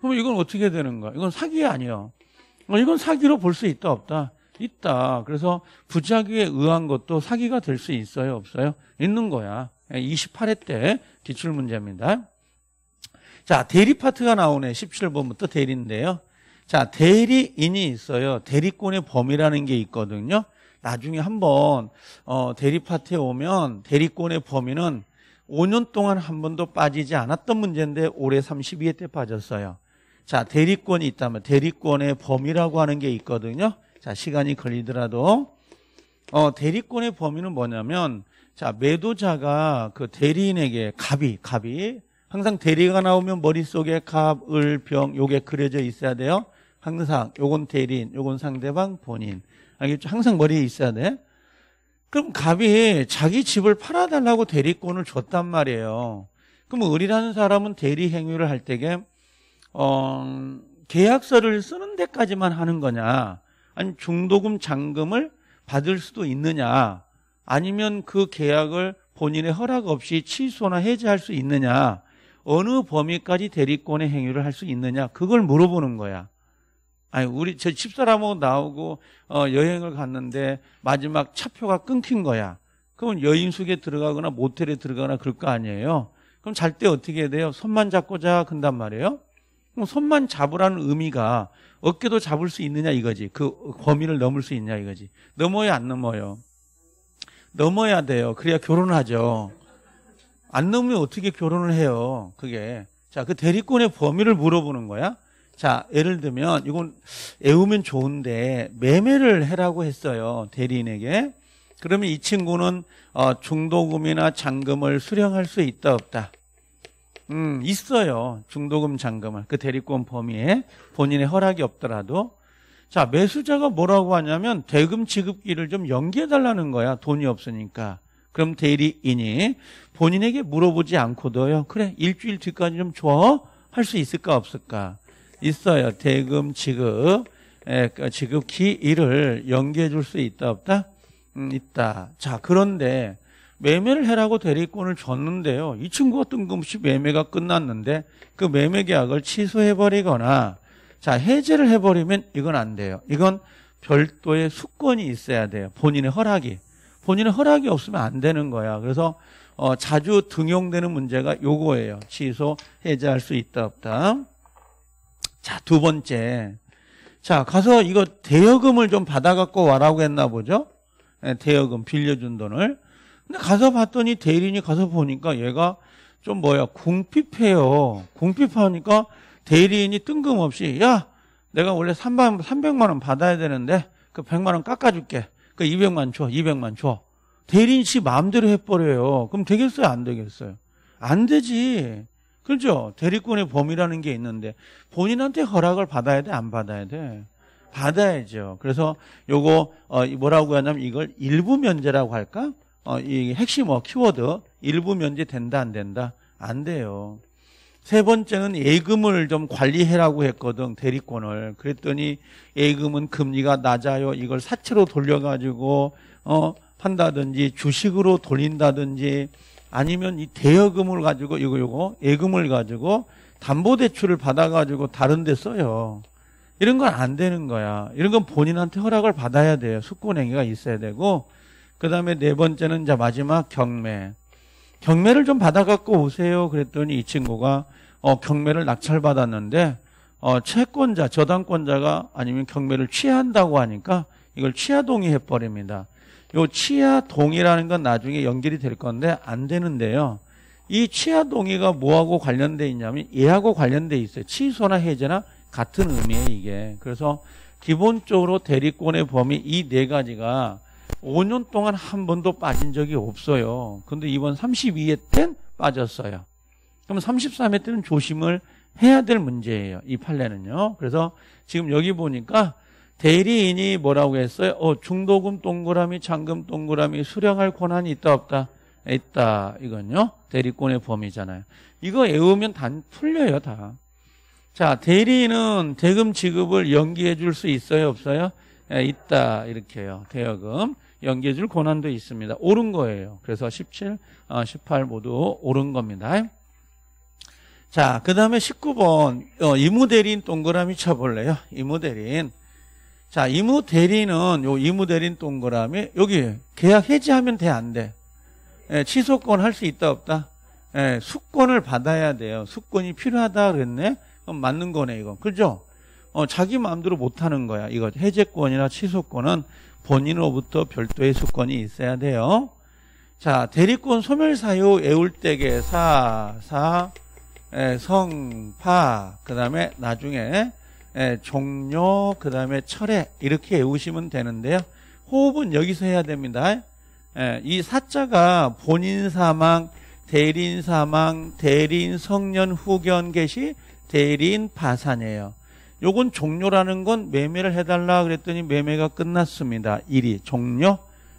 그럼 이건 어떻게 되는가? 이건 사기 아니에요. 어, 이건 사기로 볼 수 있다 없다. 있다. 그래서 부작위에 의한 것도 사기가 될 수 있어요, 없어요? 있는 거야. 28회 예, 때 기출 문제입니다. 자, 대리 파트가 나오네. 17번부터 대리인데요. 자, 대리인이 있어요. 대리권의 범위라는 게 있거든요. 나중에 한번 어, 대리 파트에 오면 대리권의 범위는 5년 동안 한 번도 빠지지 않았던 문제인데 올해 32회 때 빠졌어요. 자, 대리권이 있다면 대리권의 범위라고 하는 게 있거든요. 자, 시간이 걸리더라도 어, 대리권의 범위는 뭐냐면 자, 매도자가 그 대리인에게 갑이 갑이 항상 대리가 나오면 머릿속에 갑, 을, 병 요게 그려져 있어야 돼요. 항상 요건 대리인, 요건 상대방 본인. 알겠죠? 항상 머리에 있어야 돼. 그럼 갑이 자기 집을 팔아달라고 대리권을 줬단 말이에요. 그럼 을이라는 사람은 대리 행위를 할 때게 어, 계약서를 쓰는 데까지만 하는 거냐? 아니 면 중도금 잔금을 받을 수도 있느냐? 아니면 그 계약을 본인의 허락 없이 취소나 해지할 수 있느냐? 어느 범위까지 대리권의 행위를 할 수 있느냐? 그걸 물어보는 거야. 아니 우리 제 집사람하고 나오고 어, 여행을 갔는데 마지막 차표가 끊긴 거야. 그럼 여인숙에 들어가거나 모텔에 들어가거나 그럴 거 아니에요. 그럼 잘 때 어떻게 해야 돼요? 손만 잡고 자 근단 말이에요. 그럼 손만 잡으라는 의미가 어깨도 잡을 수 있느냐 이거지. 그 범위를 넘을 수 있냐 이거지. 넘어야 안 넘어요. 넘어야 돼요. 그래야 결혼하죠. 안 넘으면 어떻게 결혼을 해요. 그게. 자, 그 대리권의 범위를 물어보는 거야. 자, 예를 들면 이건 애우면 좋은데 매매를 해라고 했어요. 대리인에게. 그러면 이 친구는 어, 중도금이나 잔금을 수령할 수 있다 없다. 음, 있어요. 중도금 잔금을그 대리권 범위에 본인의 허락이 없더라도 자, 매수자가 뭐라고 하냐면 대금 지급기를 좀 연기해 달라는 거야. 돈이 없으니까. 그럼 대리인이 본인에게 물어보지 않고도요. 그래. 일주일 뒤까지 좀 줘. 할 수 있을까 없을까? 있어요. 대금 지급 에, 그 지급기일을 연기해 줄 수 있다 없다? 음, 있다. 자, 그런데 매매를 해라고 대리권을 줬는데요. 이 친구가 뜬금없이 매매가 끝났는데 그 매매 계약을 취소해버리거나 자 해제를 해버리면 이건 안 돼요. 이건 별도의 수권이 있어야 돼요. 본인의 허락이. 본인의 허락이 없으면 안 되는 거야. 그래서 어, 자주 등용되는 문제가 요거예요. 취소, 해제할 수 있다 없다. 자, 두 번째. 자, 가서 이거 대여금을 좀 받아 갖고 와라고 했나 보죠. 네, 대여금 빌려준 돈을. 근데 가서 봤더니 대리인이 가서 보니까 얘가 좀 뭐야 궁핍해요. 궁핍하니까 대리인이 뜬금없이 야 내가 원래 3만, 300만 원 받아야 되는데 그 100만 원 깎아줄게. 그 200만 줘. 200만 줘. 대리인 씨 마음대로 해버려요. 그럼 되겠어요? 안 되겠어요? 안 되지. 그렇죠? 대리권의 범위라는 게 있는데 본인한테 허락을 받아야 돼? 안 받아야 돼? 받아야죠. 그래서 요거 어, 뭐라고 하냐면 이걸 일부 면제라고 할까? 어, 이 핵심어 뭐 키워드 일부 면제 된다 안 된다 안 돼요. 세 번째는 예금을 좀 관리해라고 했거든 대리권을 그랬더니 예금은 금리가 낮아요 이걸 사채로 돌려가지고 어 판다든지 주식으로 돌린다든지 아니면 이 대여금을 가지고 이거 이거 예금을 가지고 담보대출을 받아가지고 다른데 써요 이런 건 안 되는 거야 이런 건 본인한테 허락을 받아야 돼요 숙권행위가 있어야 되고 그 다음에 네 번째는 자 마지막 경매. 경매를 좀 받아갖고 오세요. 그랬더니 이 친구가 어, 경매를 낙찰받았는데 어, 채권자, 저당권자가 아니면 경매를 취한다고 하니까 이걸 취하 동의해버립니다. 요 취하 동의라는 건 나중에 연결이 될 건데 안 되는데요. 이 취하 동의가 뭐하고 관련돼 있냐면 얘하고 관련돼 있어요. 취소나 해제나 같은 의미에 이게. 그래서 기본적으로 대리권의 범위 이 네 가지가 5년 동안 한 번도 빠진 적이 없어요. 근데 이번 32회 땐 빠졌어요. 그럼 33회 때는 조심을 해야 될 문제예요. 이 판례는요. 그래서 지금 여기 보니까 대리인이 뭐라고 했어요? 어, 중도금 동그라미, 잔금 동그라미 수령할 권한이 있다 없다? 있다. 이건요. 대리권의 범위잖아요. 이거 외우면 단 풀려요, 다. 자, 대리인은 대금 지급을 연기해 줄 수 있어요, 없어요? 예, 있다. 이렇게요. 대여금. 연계해줄 권한도 있습니다. 옳은 거예요. 그래서 17, 18 어, 모두 옳은 겁니다. 자, 그 다음에 19번 어, 이무대리인 동그라미 쳐볼래요. 이무대리인. 자, 이무대리는 요 이무대리인 동그라미 여기 계약 해지하면 돼 안 돼? 예, 취소권 할 수 있다 없다? 예, 수권을 받아야 돼요. 수권이 필요하다 그랬네. 그럼 맞는 거네 이건. 그죠? 어, 자기 마음대로 못 하는 거야. 이거 해제권이나 취소권은 본인으로부터 별도의 수권이 있어야 돼요. 자, 대리권 소멸사유 애울대계 사사 성파 그 다음에 나중에 에, 종료 그 다음에 철회 이렇게 외우시면 되는데요. 호흡은 여기서 해야 됩니다. 에, 이 사자가 본인 사망, 대리인 사망, 대리인 성년 후견 개시, 대리인 파산이에요. 요건 종료라는 건 매매를 해달라 그랬더니 매매가 끝났습니다. 1위 종료.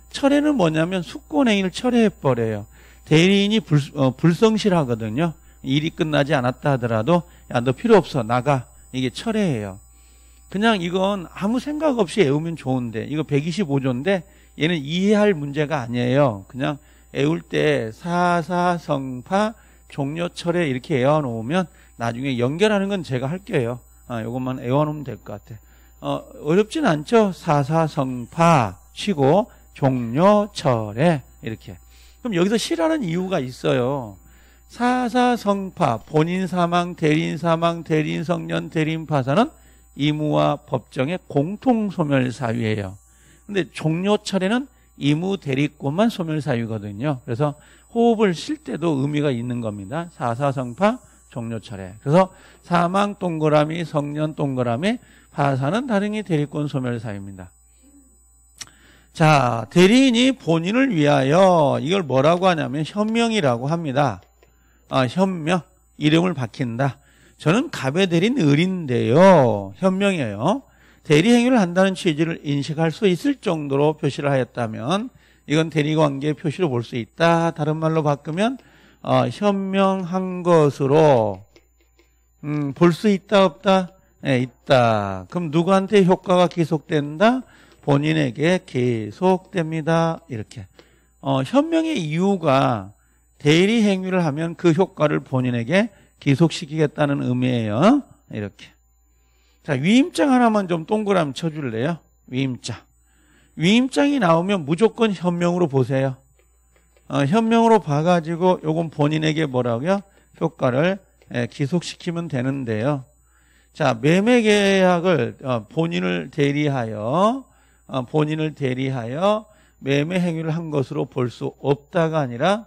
철회는 뭐냐면 숙권행위를 철회해버려요. 대리인이 불, 어, 불성실하거든요. 일이 끝나지 않았다 하더라도 야 너 필요 없어 나가 이게 철회예요. 그냥 이건 아무 생각 없이 외우면 좋은데 이거 125조인데 얘는 이해할 문제가 아니에요. 그냥 외울때 사사성파 종료 철회 이렇게 외워놓으면 나중에 연결하는 건 제가 할게요. 이것만 아, 외워놓으면 될 것 같아. 어, 어렵진 않죠? 사사성파 쉬고 종료철에 이렇게. 그럼 여기서 시라는 이유가 있어요. 사사성파 본인 사망 대리인 사망 대리인 성년 대리인 파사는 이무와 법정의 공통 소멸 사유예요. 근데 종료철에는 이무 대리권만 소멸 사유거든요. 그래서 호흡을 쉴 때도 의미가 있는 겁니다. 사사성파 종료 차례. 그래서 사망 동그라미, 성년 동그라미, 파산은 다른이 대리권 소멸사입니다. 자, 대리인이 본인을 위하여 이걸 뭐라고 하냐면 현명이라고 합니다. 아, 현명. 이름을 바뀐다 저는 갑의 대리인 을인데요. 현명이에요. 대리 행위를 한다는 취지를 인식할 수 있을 정도로 표시를 하였다면 이건 대리관계 표시로 볼 수 있다. 다른 말로 바꾸면 어, 현명한 것으로 음, 볼 수 있다 없다? 네, 있다. 그럼 누구한테 효과가 계속된다? 본인에게 계속됩니다. 이렇게. 어, 현명의 이유가 대리 행위를 하면 그 효과를 본인에게 계속시키겠다는 의미예요. 이렇게. 자, 위임장 하나만 좀 동그라미 쳐줄래요? 위임장. 위임장이 나오면 무조건 현명으로 보세요. 현명으로 어, 봐가지고 요건 본인에게 뭐라고요? 효과를 예, 기속시키면 되는데요. 자 매매 계약을 어, 본인을 대리하여 어, 본인을 대리하여 매매 행위를 한 것으로 볼 수 없다가 아니라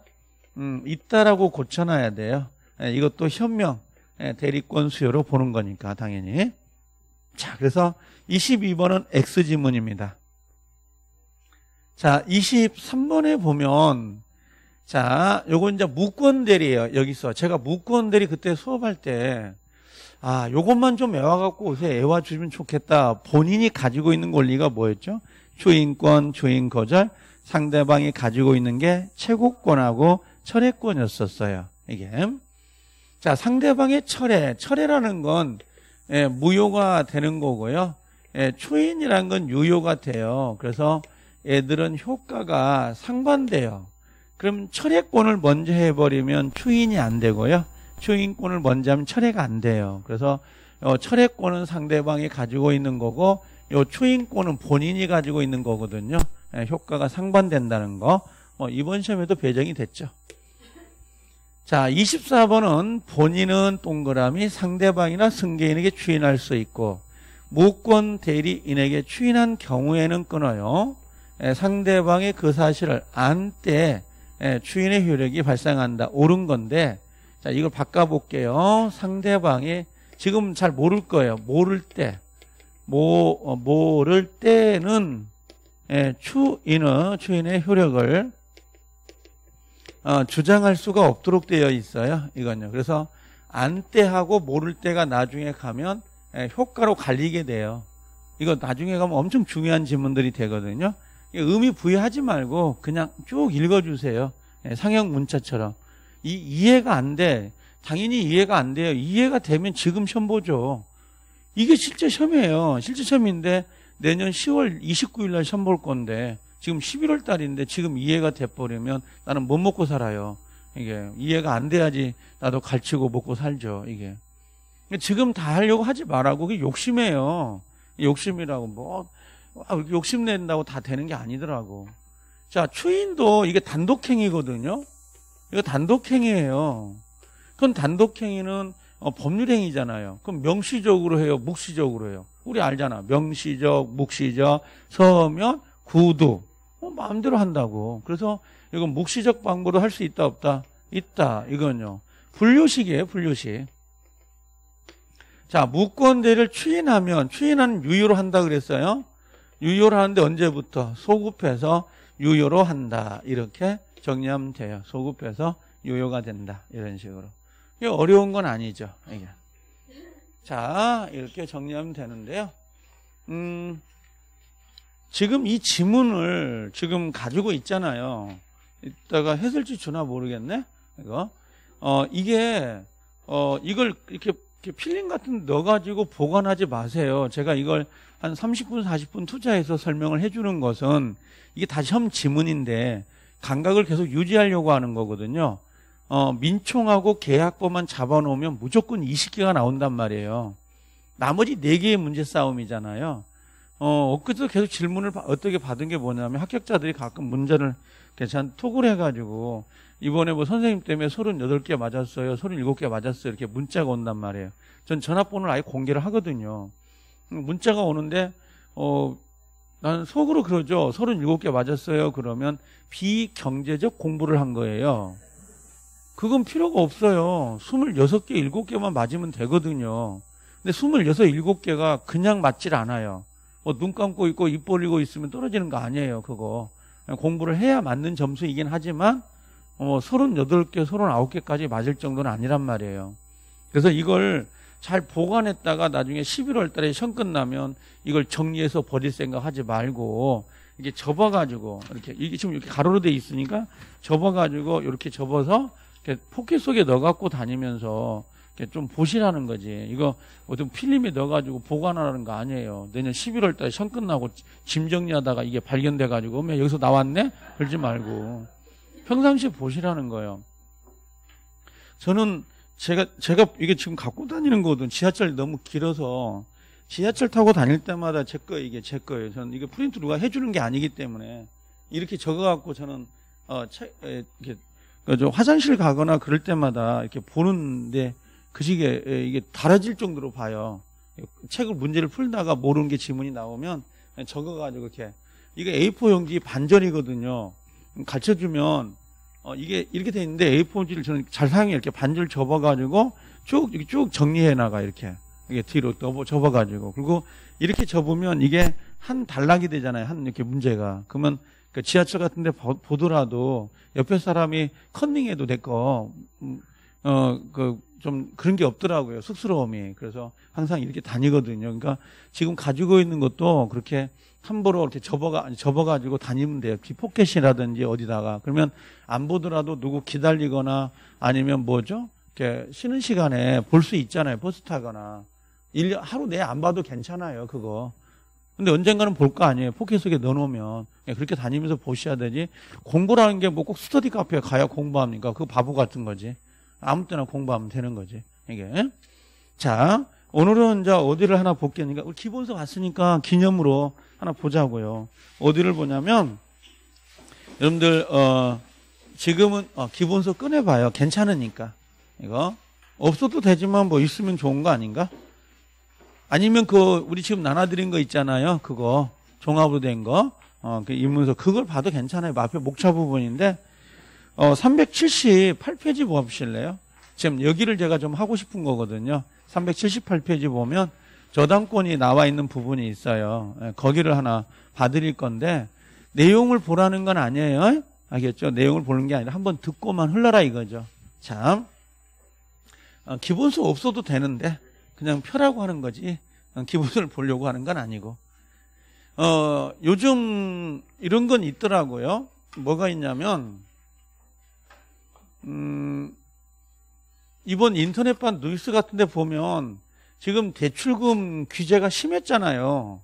음, 있다라고 고쳐놔야 돼요. 예, 이것도 현명 예, 대리권 수요로 보는 거니까 당연히. 자 그래서 22번은 X 지문입니다. 자 23번에 보면 자, 요거 이제 무권대리예요. 여기서 제가 무권대리 그때 수업할 때 아, 요것만 좀 외워갖고 옷에 외워주면 좋겠다. 본인이 가지고 있는 권리가 뭐였죠? 주인권주인거절 상대방이 가지고 있는 게 최고권하고 철회권이었었어요. 이게. 자, 상대방의 철회. 철회라는 건 예, 무효가 되는 거고요. 예, 초인이라는건 유효가 돼요. 그래서 애들은 효과가 상반돼요. 그럼 철회권을 먼저 해버리면 추인이 안 되고요. 추인권을 먼저 하면 철회가 안 돼요. 그래서 어, 철회권은 상대방이 가지고 있는 거고 요 추인권은 본인이 가지고 있는 거거든요. 예, 효과가 상반된다는 거. 뭐 이번 시험에도 배정이 됐죠. 자, 24번은 본인은 동그라미 상대방이나 승계인에게 추인할 수 있고 무권 대리인에게 추인한 경우에는 끊어요. 예, 상대방이 그 사실을 안때 예, 추인의 효력이 발생한다. 옳은 건데 자 이걸 바꿔볼게요. 상대방이 지금 잘 모를 거예요. 모를 때 모, 어, 모를 때는 예, 추인의 추인의 효력을 어, 주장할 수가 없도록 되어 있어요. 이건요. 그래서 안 때하고 모를 때가 나중에 가면 예, 효과로 갈리게 돼요. 이거 나중에 가면 엄청 중요한 질문들이 되거든요. 의미 부여하지 말고 그냥 쭉 읽어주세요. 예, 상형 문자처럼. 이, 이해가 안 돼. 당연히 이해가 안 돼요. 이해가 되면 지금 시험 보죠. 이게 실제 시험이에요. 실제 시험인데 내년 10월 29일 날 시험 볼 건데 지금 11월 달인데 지금 이해가 돼버리면 나는 못 먹고 살아요. 이게 이해가 안 돼야지 나도 갈치고 먹고 살죠. 이게 지금 다 하려고 하지 말라고 그게 욕심이에요. 욕심이라고 뭐 아, 욕심낸다고 다 되는 게 아니더라고. 자, 추인도 이게 단독행위거든요. 이거 단독행위예요. 그건 단독행위는 어, 법률행위잖아요. 그럼 명시적으로 해요, 묵시적으로 해요. 우리 알잖아. 명시적, 묵시적, 서면, 구두. 어, 마음대로 한다고. 그래서 이건 묵시적 방법으로 할 수 있다 없다. 있다. 이건요. 분류식이에요, 분류식. 자, 무권대를 추인하면 추인하는 유효로 한다 그랬어요. 유효로 하는데 언제부터? 소급해서 유효로 한다. 이렇게 정리하면 돼요. 소급해서 유효가 된다. 이런 식으로. 이게 어려운 건 아니죠. 이게. 자, 이렇게 정리하면 되는데요. 음, 지금 이 지문을 지금 가지고 있잖아요. 이따가 했을지 주나 모르겠네. 이거. 어, 이게, 어, 이걸 이렇게 필링 같은 넣어 가지고 보관하지 마세요. 제가 이걸 한 30분 40분 투자해서 설명을 해 주는 것은 이게 다시 험 지문인데 감각을 계속 유지하려고 하는 거거든요. 어, 민총하고 계약법만 잡아놓으면 무조건 20개가 나온단 말이에요. 나머지 4개의 문제 싸움이잖아요. 어, 엊그제도 계속 질문을 어떻게 받은 게 뭐냐면 합격자들이 가끔 문제를 괜찮 톡을 해가지고 이번에 뭐 선생님 때문에 38개 맞았어요. 37개 맞았어요. 이렇게 문자가 온단 말이에요. 전 전화번호를 아예 공개를 하거든요. 문자가 오는데 어, 난 속으로 그러죠. 37개 맞았어요. 그러면 비경제적 공부를 한 거예요. 그건 필요가 없어요. 26개, 7개만 맞으면 되거든요. 근데 26, 7개가 그냥 맞질 않아요. 뭐 눈 감고 있고 입 벌리고 있으면 떨어지는 거 아니에요. 그거. 공부를 해야 맞는 점수이긴 하지만 어, 38개, 39개까지 맞을 정도는 아니란 말이에요. 그래서 이걸 잘 보관했다가 나중에 11월 달에 시험 끝나면 이걸 정리해서 버릴 생각 하지 말고 이게 접어가지고 이렇게 이게 지금 이렇게 가로로 돼 있으니까 접어가지고 이렇게 접어서 이렇게 포켓 속에 넣어갖고 다니면서 이렇게 좀 보시라는 거지. 이거 어떤 필름에 넣어가지고 보관하라는 거 아니에요. 내년 11월 달에 시험 끝나고 짐 정리하다가 이게 발견돼가지고 여기서 나왔네 그러지 말고 평상시에 보시라는 거예요. 저는 제가, 제가 이게 지금 갖고 다니는 거거든. 지하철이 너무 길어서 지하철 타고 다닐 때마다 제 거, 이게 제 거예요. 저는 이게 프린트 누가 해주는 게 아니기 때문에 이렇게 적어갖고 저는, 어, 차, 에, 이렇게, 그저 화장실 가거나 그럴 때마다 이렇게 보는데 그 시기에 이게 달아질 정도로 봐요. 책을 문제를 풀다가 모르는 게 지문이 나오면 적어가지고 이렇게. 이게 A4 용지 반절이거든요. 가르쳐주면 어, 이게 이렇게 돼 있는데 A4지를 저는 잘 사용해 이렇게 반지를 접어가지고 쭉 이렇게 쭉 정리해 나가 이렇게 이게 뒤로 또 뭐 접어가지고 그리고 이렇게 접으면 이게 한 단락이 되잖아요 한 이렇게 문제가 그러면 그 지하철 같은데 보더라도 옆에 사람이 컨닝해도 될거 음, 어, 그, 좀 그런 게 없더라고요. 쑥스러움이. 그래서 항상 이렇게 다니거든요. 그러니까 지금 가지고 있는 것도 그렇게 함부로 이렇게 접어가, 접어가지고 다니면 돼요. 뒷포켓이라든지 그 어디다가. 그러면 안 보더라도 누구 기다리거나 아니면 뭐죠? 이렇게 쉬는 시간에 볼 수 있잖아요. 버스 타거나. 일 하루 내에 안 봐도 괜찮아요. 그거. 근데 언젠가는 볼 거 아니에요. 포켓 속에 넣어놓으면. 예, 그렇게 다니면서 보셔야 되지. 공부라는 게 뭐 꼭 스터디 카페에 가야 공부합니까? 그 바보 같은 거지. 아무 때나 공부하면 되는 거지. 이게. 자, 오늘은 이제 어디를 하나 볼게니까 그러니까 우리 기본서 봤으니까 기념으로 하나 보자고요. 어디를 보냐면 여러분들 어 지금은 어, 기본서 꺼내봐요. 괜찮으니까 이거 없어도 되지만 뭐 있으면 좋은 거 아닌가? 아니면 그 우리 지금 나눠드린 거 있잖아요. 그거 종합으로 된 거. 어, 그 인문서 그걸 봐도 괜찮아요. 앞에 목차 부분인데 어, 378페이지 보실래요? 지금 여기를 제가 좀 하고 싶은 거거든요. 378페이지 보면 저당권이 나와 있는 부분이 있어요. 예, 거기를 하나 봐드릴 건데 내용을 보라는 건 아니에요. 알겠죠? 내용을 보는 게 아니라 한번 듣고만 흘러라 이거죠. 참 어, 기본서 없어도 되는데 그냥 펴라고 하는 거지 어, 기본서를 보려고 하는 건 아니고 어, 요즘 이런 건 있더라고요. 뭐가 있냐면 음, 이번 인터넷판뉴스 같은 데 보면 지금 대출금 규제가 심했잖아요.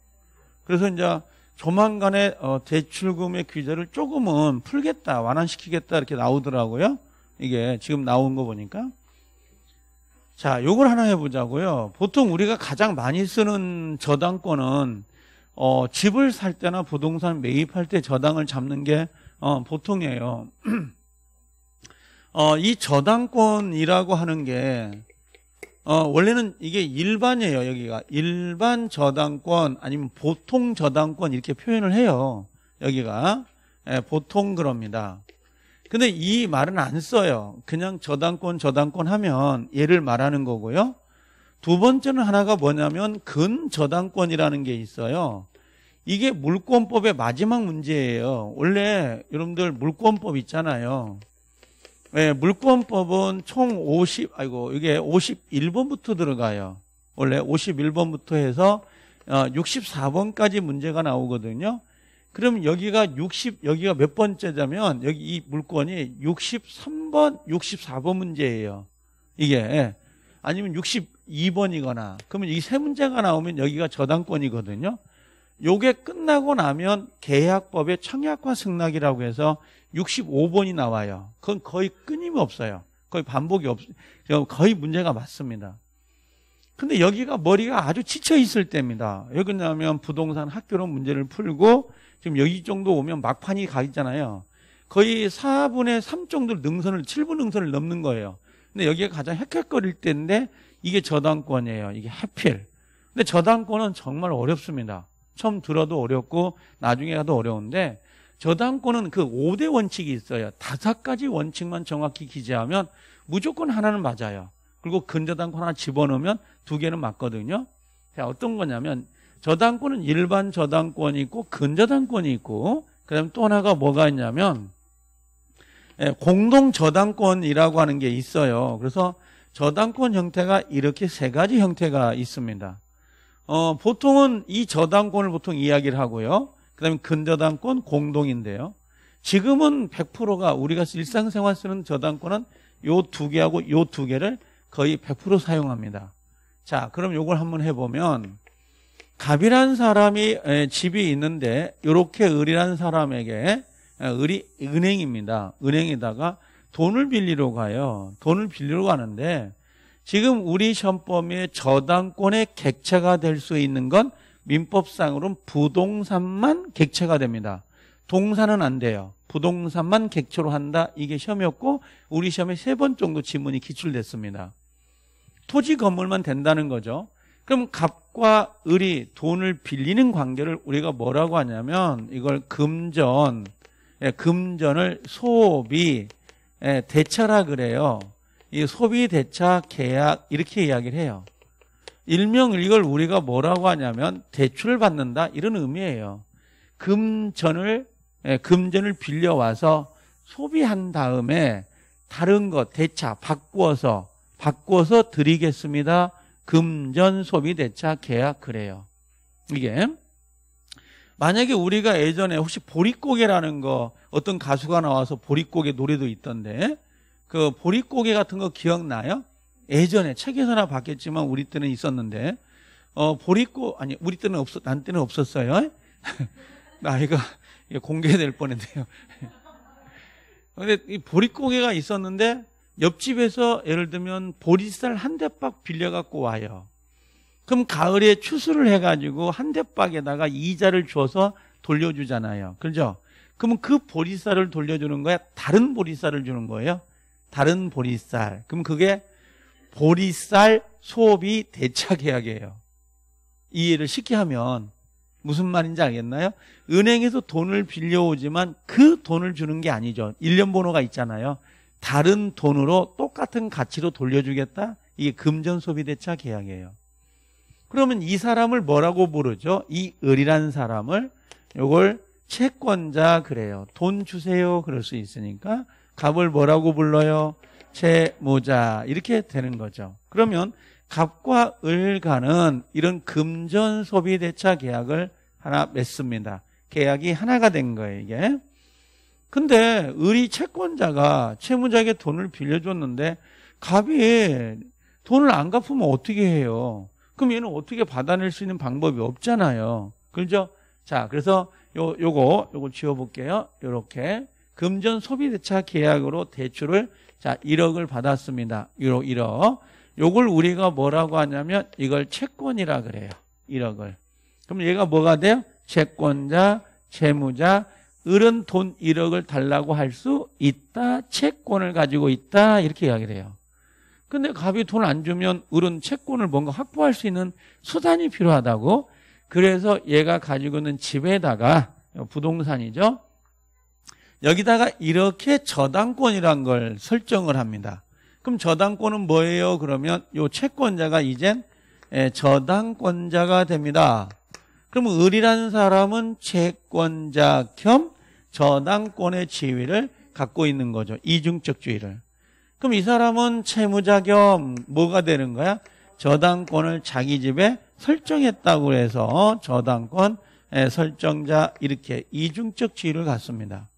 그래서 이제 조만간에 어, 대출금의 규제를 조금은 풀겠다, 완화시키겠다 이렇게 나오더라고요. 이게 지금 나온 거 보니까. 자, 요걸 하나 해보자고요. 보통 우리가 가장 많이 쓰는 저당권은 어, 집을 살 때나 부동산 매입할 때 저당을 잡는 게 어, 보통이에요. 어, 이 저당권이라고 하는 게 어, 원래는 이게 일반이에요, 여기가. 일반 저당권 아니면 보통 저당권 이렇게 표현을 해요. 여기가. 예, 보통 그럽니다. 근데 이 말은 안 써요. 그냥 저당권, 저당권 하면 얘를 말하는 거고요. 두 번째는 하나가 뭐냐면 근저당권이라는 게 있어요. 이게 물권법의 마지막 문제예요. 원래 여러분들 물권법 있잖아요. 네, 물권법은 총 50, 아이고, 이게 51번부터 들어가요. 원래 51번부터 해서 64번까지 어, 문제가 나오거든요. 그럼 여기가 60, 여기가 몇 번째냐면, 여기 이물권이 63번, 64번 문제예요. 이게. 예. 아니면 62번이거나. 그러면 이 세 문제가 나오면 여기가 저당권이거든요. 요게 끝나고 나면 계약법의 청약과 승낙이라고 해서 65번이 나와요. 그건 거의 끊임없어요. 거의 반복이 없, 거의 문제가 맞습니다. 근데 여기가 머리가 아주 지쳐 있을 때입니다. 여기 나면 부동산 학교로 문제를 풀고 지금 여기 정도 오면 막판이 가있잖아요. 거의 4분의 3 정도 능선을 7분 능선을 넘는 거예요. 근데 여기가 가장 헷갈거릴 때인데 이게 저당권이에요. 이게 해필. 근데 저당권은 정말 어렵습니다. 처음 들어도 어렵고 나중에 가도 어려운데 저당권은 그 5대 원칙이 있어요. 다섯 가지 원칙만 정확히 기재하면 무조건 하나는 맞아요. 그리고 근저당권 하나 집어넣으면 두 개는 맞거든요. 자, 어떤 거냐면 저당권은 일반 저당권이 있고 근저당권이 있고 그다음에 또 하나가 뭐가 있냐면 예, 공동 저당권이라고 하는 게 있어요. 그래서 저당권 형태가 이렇게 세 가지 형태가 있습니다. 어, 보통은 이 저당권을 보통 이야기를 하고요. 그다음에 근저당권 공동인데요. 지금은 100%가 우리가 일상생활 쓰는 저당권은 요 두 개하고 요 두 개를 거의 100% 사용합니다. 자, 그럼 요걸 한번 해보면 갑이라는 사람이 집이 있는데 요렇게 을이란 사람에게 을이 은행입니다. 은행에다가 돈을 빌리러 가요. 돈을 빌리러 가는데 지금 우리 시험범위의 저당권의 객체가 될 수 있는 건 민법상으로는 부동산만 객체가 됩니다. 동산은 안 돼요. 부동산만 객체로 한다. 이게 시험이었고 우리 시험에 세 번 정도 지문이 기출됐습니다. 토지 건물만 된다는 거죠. 그럼 갑과 을이 돈을 빌리는 관계를 우리가 뭐라고 하냐면 이걸 금전, 예, 금전을 소비, 예, 대차라 그래요. 이 소비 대차 계약 이렇게 이야기를 해요. 일명 이걸 우리가 뭐라고 하냐면 대출을 받는다 이런 의미예요. 금전을 예, 금전을 빌려와서 소비한 다음에 다른 것 대차 바꾸어서 바꾸어서 드리겠습니다. 금전 소비 대차 계약 그래요. 이게 만약에 우리가 예전에 혹시 보릿고개라는 거 어떤 가수가 나와서 보릿고개 노래도 있던데 그 보릿고개 같은 거 기억나요? 예전에 책에서나 봤겠지만 우리 때는 있었는데 어, 보리꽃 아니 우리 때는 없었 난 때는 없었어요. 나이가 공개될 뻔했네요. 근데 이 보릿고개가 있었는데 옆집에서 예를 들면 보릿살한 대박 빌려 갖고 와요. 그럼 가을에 추수를 해 가지고 한 대박에다가 이자를 줘서 돌려주잖아요. 그죠? 그럼그보릿살을 돌려주는 거야. 다른 보릿살을 주는 거예요. 다른 보릿살 그럼 그게 보리쌀, 소비, 대차계약이에요. 이해를 쉽게 하면 무슨 말인지 알겠나요? 은행에서 돈을 빌려오지만 그 돈을 주는 게 아니죠. 일련 번호가 있잖아요. 다른 돈으로 똑같은 가치로 돌려주겠다? 이게 금전소비대차 계약이에요. 그러면 이 사람을 뭐라고 부르죠? 이 을이란 사람을 요걸 채권자 그래요. 돈 주세요. 그럴 수 있으니까 갑을 뭐라고 불러요? 채모자 이렇게 되는 거죠. 그러면 갑과 을가는 이런 금전 소비 대차 계약을 하나 맺습니다. 계약이 하나가 된 거예요, 이게. 근데 을이 채권자가 채무자에게 돈을 빌려줬는데 갑이 돈을 안 갚으면 어떻게 해요? 그럼 얘는 어떻게 받아낼 수 있는 방법이 없잖아요. 그죠? 자, 그래서 요 요거 요거 지워 볼게요. 요렇게 금전 소비 대차 계약으로 대출을 자, 1억을 받았습니다. 1억, 1억. 이걸 우리가 뭐라고 하냐면 이걸 채권이라 그래요. 1억을. 그럼 얘가 뭐가 돼요? 채권자, 채무자, 을은 돈 1억을 달라고 할 수 있다. 채권을 가지고 있다. 이렇게 이야기를 해요. 근데 갑이 돈 안 주면 을은 채권을 뭔가 확보할 수 있는 수단이 필요하다고. 그래서 얘가 가지고 있는 집에다가 부동산이죠. 여기다가 이렇게 저당권이란 걸 설정을 합니다. 그럼 저당권은 뭐예요? 그러면 요 채권자가 이젠 예, 저당권자가 됩니다. 그럼 을이라는 사람은 채권자 겸 저당권의 지위를 갖고 있는 거죠. 이중적 지위를. 그럼 이 사람은 채무자 겸 뭐가 되는 거야? 저당권을 자기 집에 설정했다고 해서 저당권 예, 설정자 이렇게 이중적 지위를 갖습니다.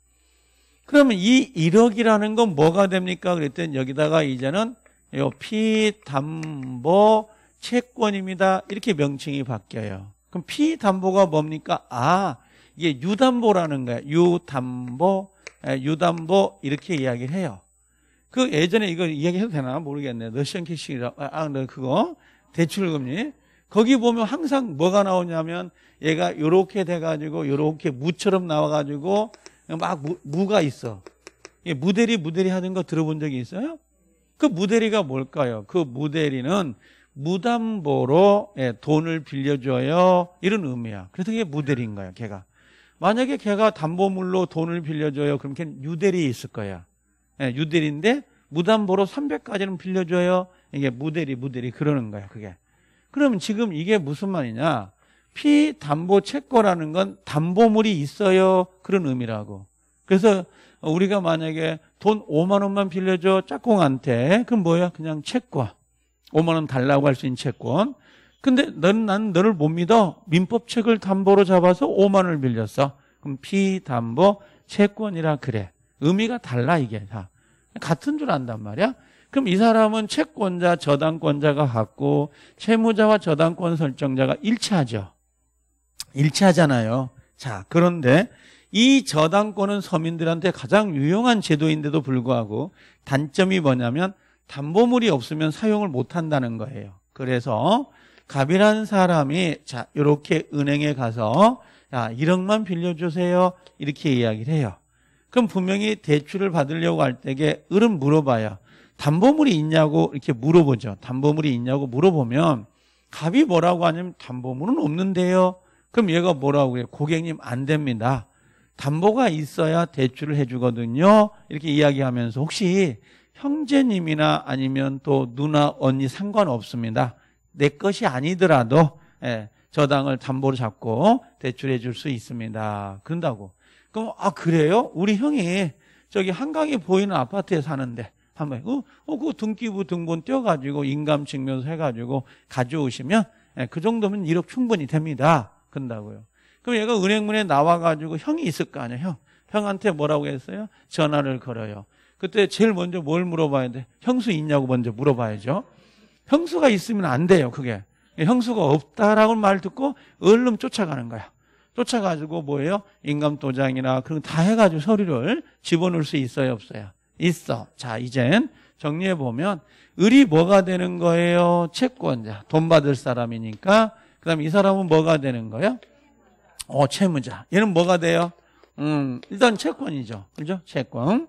그러면 이 1억이라는 건 뭐가 됩니까? 그랬더니 여기다가 이제는 요 피담보 채권입니다. 이렇게 명칭이 바뀌어요. 그럼 피담보가 뭡니까? 아, 이게 유담보라는 거야 유담보, 예, 유담보 이렇게 이야기를 해요. 그 예전에 이거 이야기해도 되나 모르겠네. 러시안 캐시라 아, 아, 너 그거 대출금리. 거기 보면 항상 뭐가 나오냐면 얘가 요렇게 돼가지고 요렇게 무처럼 나와가지고 막 무, 가 있어. 예, 무대리 무대리 하는 거 들어본 적이 있어요? 그 무대리가 뭘까요? 그 무대리는 무담보로 예, 돈을 빌려줘요. 이런 의미야. 그래서 그게 무대리인 거야, 걔가. 만약에 걔가 담보물로 돈을 빌려줘요. 그럼 걔는 유대리 있을 거야. 예, 유대리인데 무담보로 300까지는 빌려줘요. 이게 무대리, 무대리 그러는 거야, 그게. 그러면 지금 이게 무슨 말이냐? 피담보 채권이라는 건 담보물이 있어요. 그런 의미라고. 그래서 우리가 만약에 돈 5만 원만 빌려줘 짝꿍한테 그럼 뭐야? 그냥 채권. 5만 원 달라고 할 수 있는 채권. 근데 넌 난 너를 못 믿어. 민법책을 담보로 잡아서 5만 원을 빌렸어. 그럼 피담보 채권이라 그래. 의미가 달라 이게 다. 같은 줄 안단 말이야. 그럼 이 사람은 채권자, 저당권자가 같고 채무자와 저당권 설정자가 일치하죠. 일치하잖아요. 자, 그런데 이 저당권은 서민들한테 가장 유용한 제도인데도 불구하고 단점이 뭐냐면 담보물이 없으면 사용을 못 한다는 거예요. 그래서 갑이라는 사람이 자, 이렇게 은행에 가서 야, 1억만 빌려주세요. 이렇게 이야기를 해요. 그럼 분명히 대출을 받으려고 할때에 을은 물어봐요. 담보물이 있냐고 이렇게 물어보죠. 담보물이 있냐고 물어보면 갑이 뭐라고 하냐면 담보물은 없는데요. 그럼 얘가 뭐라고 그래요 고객님 안 됩니다. 담보가 있어야 대출을 해주거든요. 이렇게 이야기하면서 혹시 형제님이나 아니면 또 누나 언니 상관없습니다. 내 것이 아니더라도 예, 저당을 담보로 잡고 대출해 줄 수 있습니다. 그런다고. 그럼 아 그래요? 우리 형이 저기 한강에 보이는 아파트에 사는데 한번 어, 어, 그 등기부 등본 떼어가지고 인감 증명서 해가지고 가져오시면 예, 그 정도면 1억 충분히 됩니다. 근다고요. 그럼 얘가 은행문에 나와가지고 형이 있을 거 아니야, 형. 형한테 뭐라고 했어요? 전화를 걸어요. 그때 제일 먼저 뭘 물어봐야 돼? 형수 있냐고 먼저 물어봐야죠. 형수가 있으면 안 돼요, 그게. 형수가 없다라고 말 듣고 얼른 쫓아가는 거야. 쫓아가지고 뭐예요? 인감도장이나 그런 거 다 해가지고 서류를 집어넣을 수 있어요, 없어요? 있어. 자, 이젠 정리해보면, 을이 뭐가 되는 거예요? 채권자. 돈 받을 사람이니까 그 다음에 이 사람은 뭐가 되는 거예요? 어, 채무자. 얘는 뭐가 돼요? 음, 일단 채권이죠. 그죠? 채권.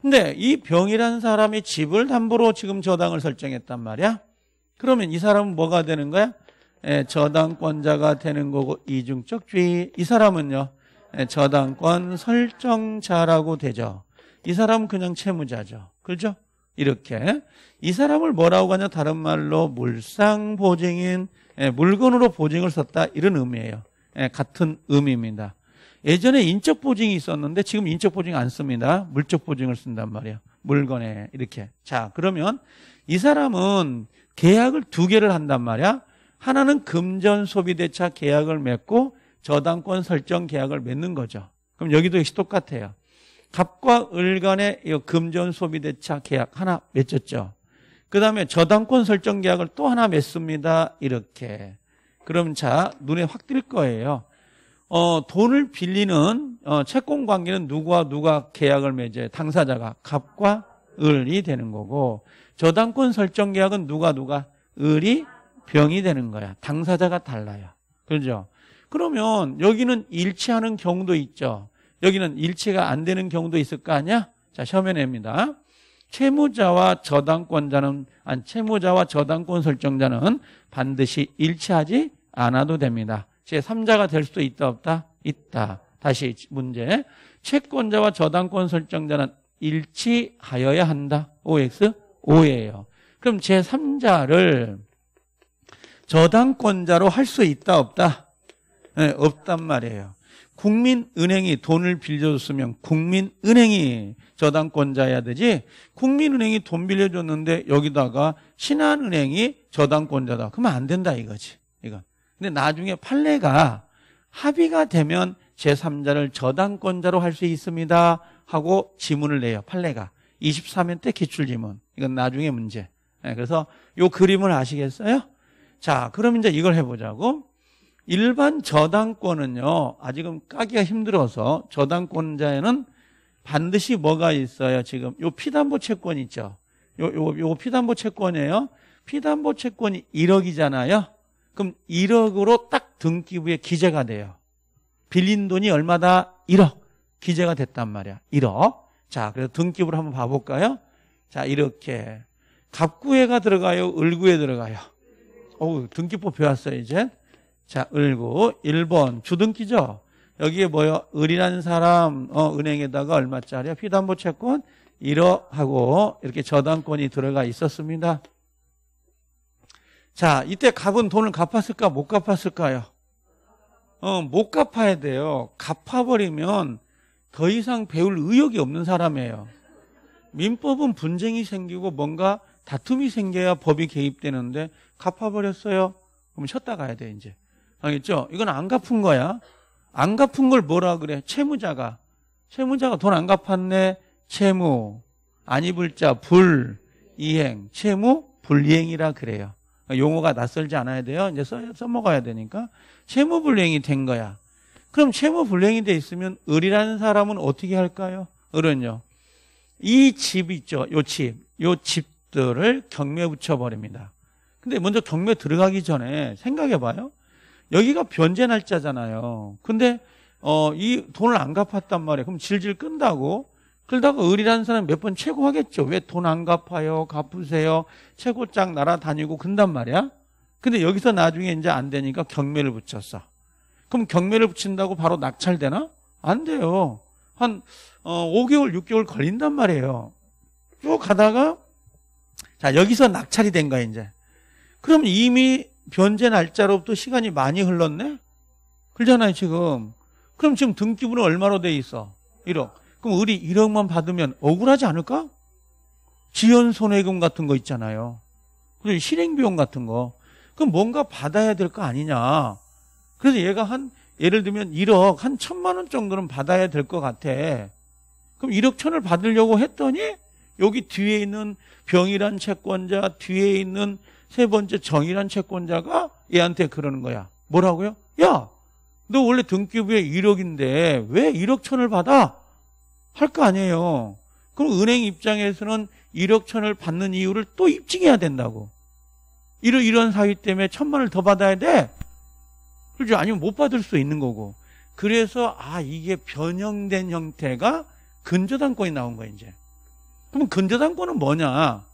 근데 이 병이라는 사람이 집을 담보로 지금 저당을 설정했단 말이야. 그러면 이 사람은 뭐가 되는 거야? 예, 저당권자가 되는 거고 이중적 주의. 이 사람은요. 예, 저당권 설정자라고 되죠. 이 사람은 그냥 채무자죠. 그죠? 이렇게 이 사람을 뭐라고 하냐 다른 말로 물상보증인 예, 물건으로 보증을 썼다 이런 의미예요. 예, 같은 의미입니다. 예전에 인적 보증이 있었는데 지금 인적 보증 안 씁니다. 물적 보증을 쓴단 말이에요. 물건에 이렇게. 자, 그러면 이 사람은 계약을 두 개를 한단 말이야. 하나는 금전 소비 대차 계약을 맺고 저당권 설정 계약을 맺는 거죠. 그럼 여기도 역시 똑같아요. 갑과 을 간의 금전 소비 대차 계약 하나 맺었죠. 그 다음에 저당권 설정 계약을 또 하나 맺습니다. 이렇게. 그럼 자, 눈에 확 띌 거예요. 어, 돈을 빌리는 어, 채권 관계는 누구와 누가 계약을 맺어요? 당사자가 갑과 을이 되는 거고 저당권 설정 계약은 누가 누가 을이 병이 되는 거야. 당사자가 달라요. 그죠? 그러면 여기는 일치하는 경우도 있죠. 여기는 일치가 안 되는 경우도 있을 거 아니야? 자, 시험에 냅니다 채무자와 저당권자는 아 채무자와 저당권 설정자는 반드시 일치하지 않아도 됩니다. 제3자가 될 수도 있다 없다? 있다. 다시 문제. 채권자와 저당권 설정자는 일치하여야 한다. OX 5예요. 그럼 제3자를 저당권자로 할 수 있다 없다? 네, 없단 말이에요. 국민은행이 돈을 빌려줬으면 국민은행이 저당권자야 되지 국민은행이 돈 빌려줬는데 여기다가 신한은행이 저당권자다. 그러면 안 된다 이거지. 이건. 근데 나중에 판례가 합의가 되면 제3자를 저당권자로 할 수 있습니다 하고 지문을 내요. 판례가. 23회 때 기출지문. 이건 나중에 문제. 예, 그래서 요 그림을 아시겠어요? 자, 그럼 이제 이걸 해보자고. 일반 저당권은요, 아직은 까기가 힘들어서 저당권자에는 반드시 뭐가 있어요? 지금 요 피담보 채권 있죠? 요, 요, 요 피담보 채권이에요. 피담보 채권이 1억이잖아요. 그럼 1억으로 딱 등기부에 기재가 돼요. 빌린 돈이 얼마다? 1억. 기재가 됐단 말이야. 1억. 자, 그래서 등기부를 한번 봐볼까요? 자, 이렇게. 갑구에가 들어가요? 을구에 들어가요? 어우, 등기법 배웠어요, 이제. 자, 을구 1번 주등기죠. 여기에 뭐요? 을이라는 사람 어, 은행에다가 얼마짜리야? 피담보 채권 1억 하고 이렇게 저당권이 들어가 있었습니다. 자, 이때 갑은 돈을 갚았을까 못 갚았을까요? 어, 못 갚아야 돼요. 갚아버리면 더 이상 배울 의욕이 없는 사람이에요. 민법은 분쟁이 생기고 뭔가 다툼이 생겨야 법이 개입되는데 갚아버렸어요. 그럼 쉬었다 가야 돼, 이제. 알겠죠? 이건 안 갚은 거야. 안 갚은 걸 뭐라 그래? 채무자가. 채무자가 돈 안 갚았네. 채무. 안 입을 자, 불, 이행. 채무, 불이행이라 그래요. 그러니까 용어가 낯설지 않아야 돼요. 이제 써, 써먹어야 되니까. 채무불이행이 된 거야. 그럼 채무불이행이 돼 있으면 을이라는 사람은 어떻게 할까요? 을은요. 이 집 있죠. 요 집. 요 집들을 경매 에 붙여버립니다. 근데 먼저 경매 들어가기 전에 생각해봐요. 여기가 변제 날짜잖아요. 근데 어, 이 돈을 안 갚았단 말이에요. 그럼 질질 끈다고. 그러다가 을이라는 사람 이몇 번 최고 하겠죠. 왜 돈 안 갚아요? 갚으세요. 최고짝 날아다니고 근단 말이야. 근데 여기서 나중에 이제 안 되니까 경매를 붙였어. 그럼 경매를 붙인다고 바로 낙찰되나? 안 돼요. 한 어, 5개월, 6개월 걸린단 말이에요. 쭉 가다가 자 여기서 낙찰이 된 거야 이제. 그럼 이미 변제 날짜로부터 시간이 많이 흘렀네? 그 흘잖아요, 지금. 그럼 지금 등기부는 얼마로 돼 있어? 1억. 그럼 우리 1억만 받으면 억울하지 않을까? 지연 손해금 같은 거 있잖아요. 그리고 실행비용 같은 거. 그럼 뭔가 받아야 될 거 아니냐. 그래서 얘가 한, 예를 들면 1억, 한 천만 원 정도는 받아야 될 것 같아. 그럼 1억 천을 받으려고 했더니, 여기 뒤에 있는 병이란 채권자, 뒤에 있는 세 번째 정의란 채권자가 얘한테 그러는 거야. 뭐라고요? 야, 너 원래 등기부에 1억인데 왜 1억 천을 받아? 할 거 아니에요. 그럼 은행 입장에서는 1억 천을 받는 이유를 또 입증해야 된다고. 이런, 이런 사유 때문에 천만을 더 받아야 돼? 그렇죠? 아니면 못 받을 수 있는 거고. 그래서, 아, 이게 변형된 형태가 근저당권이 나온 거야, 이제. 그럼 근저당권은 뭐냐?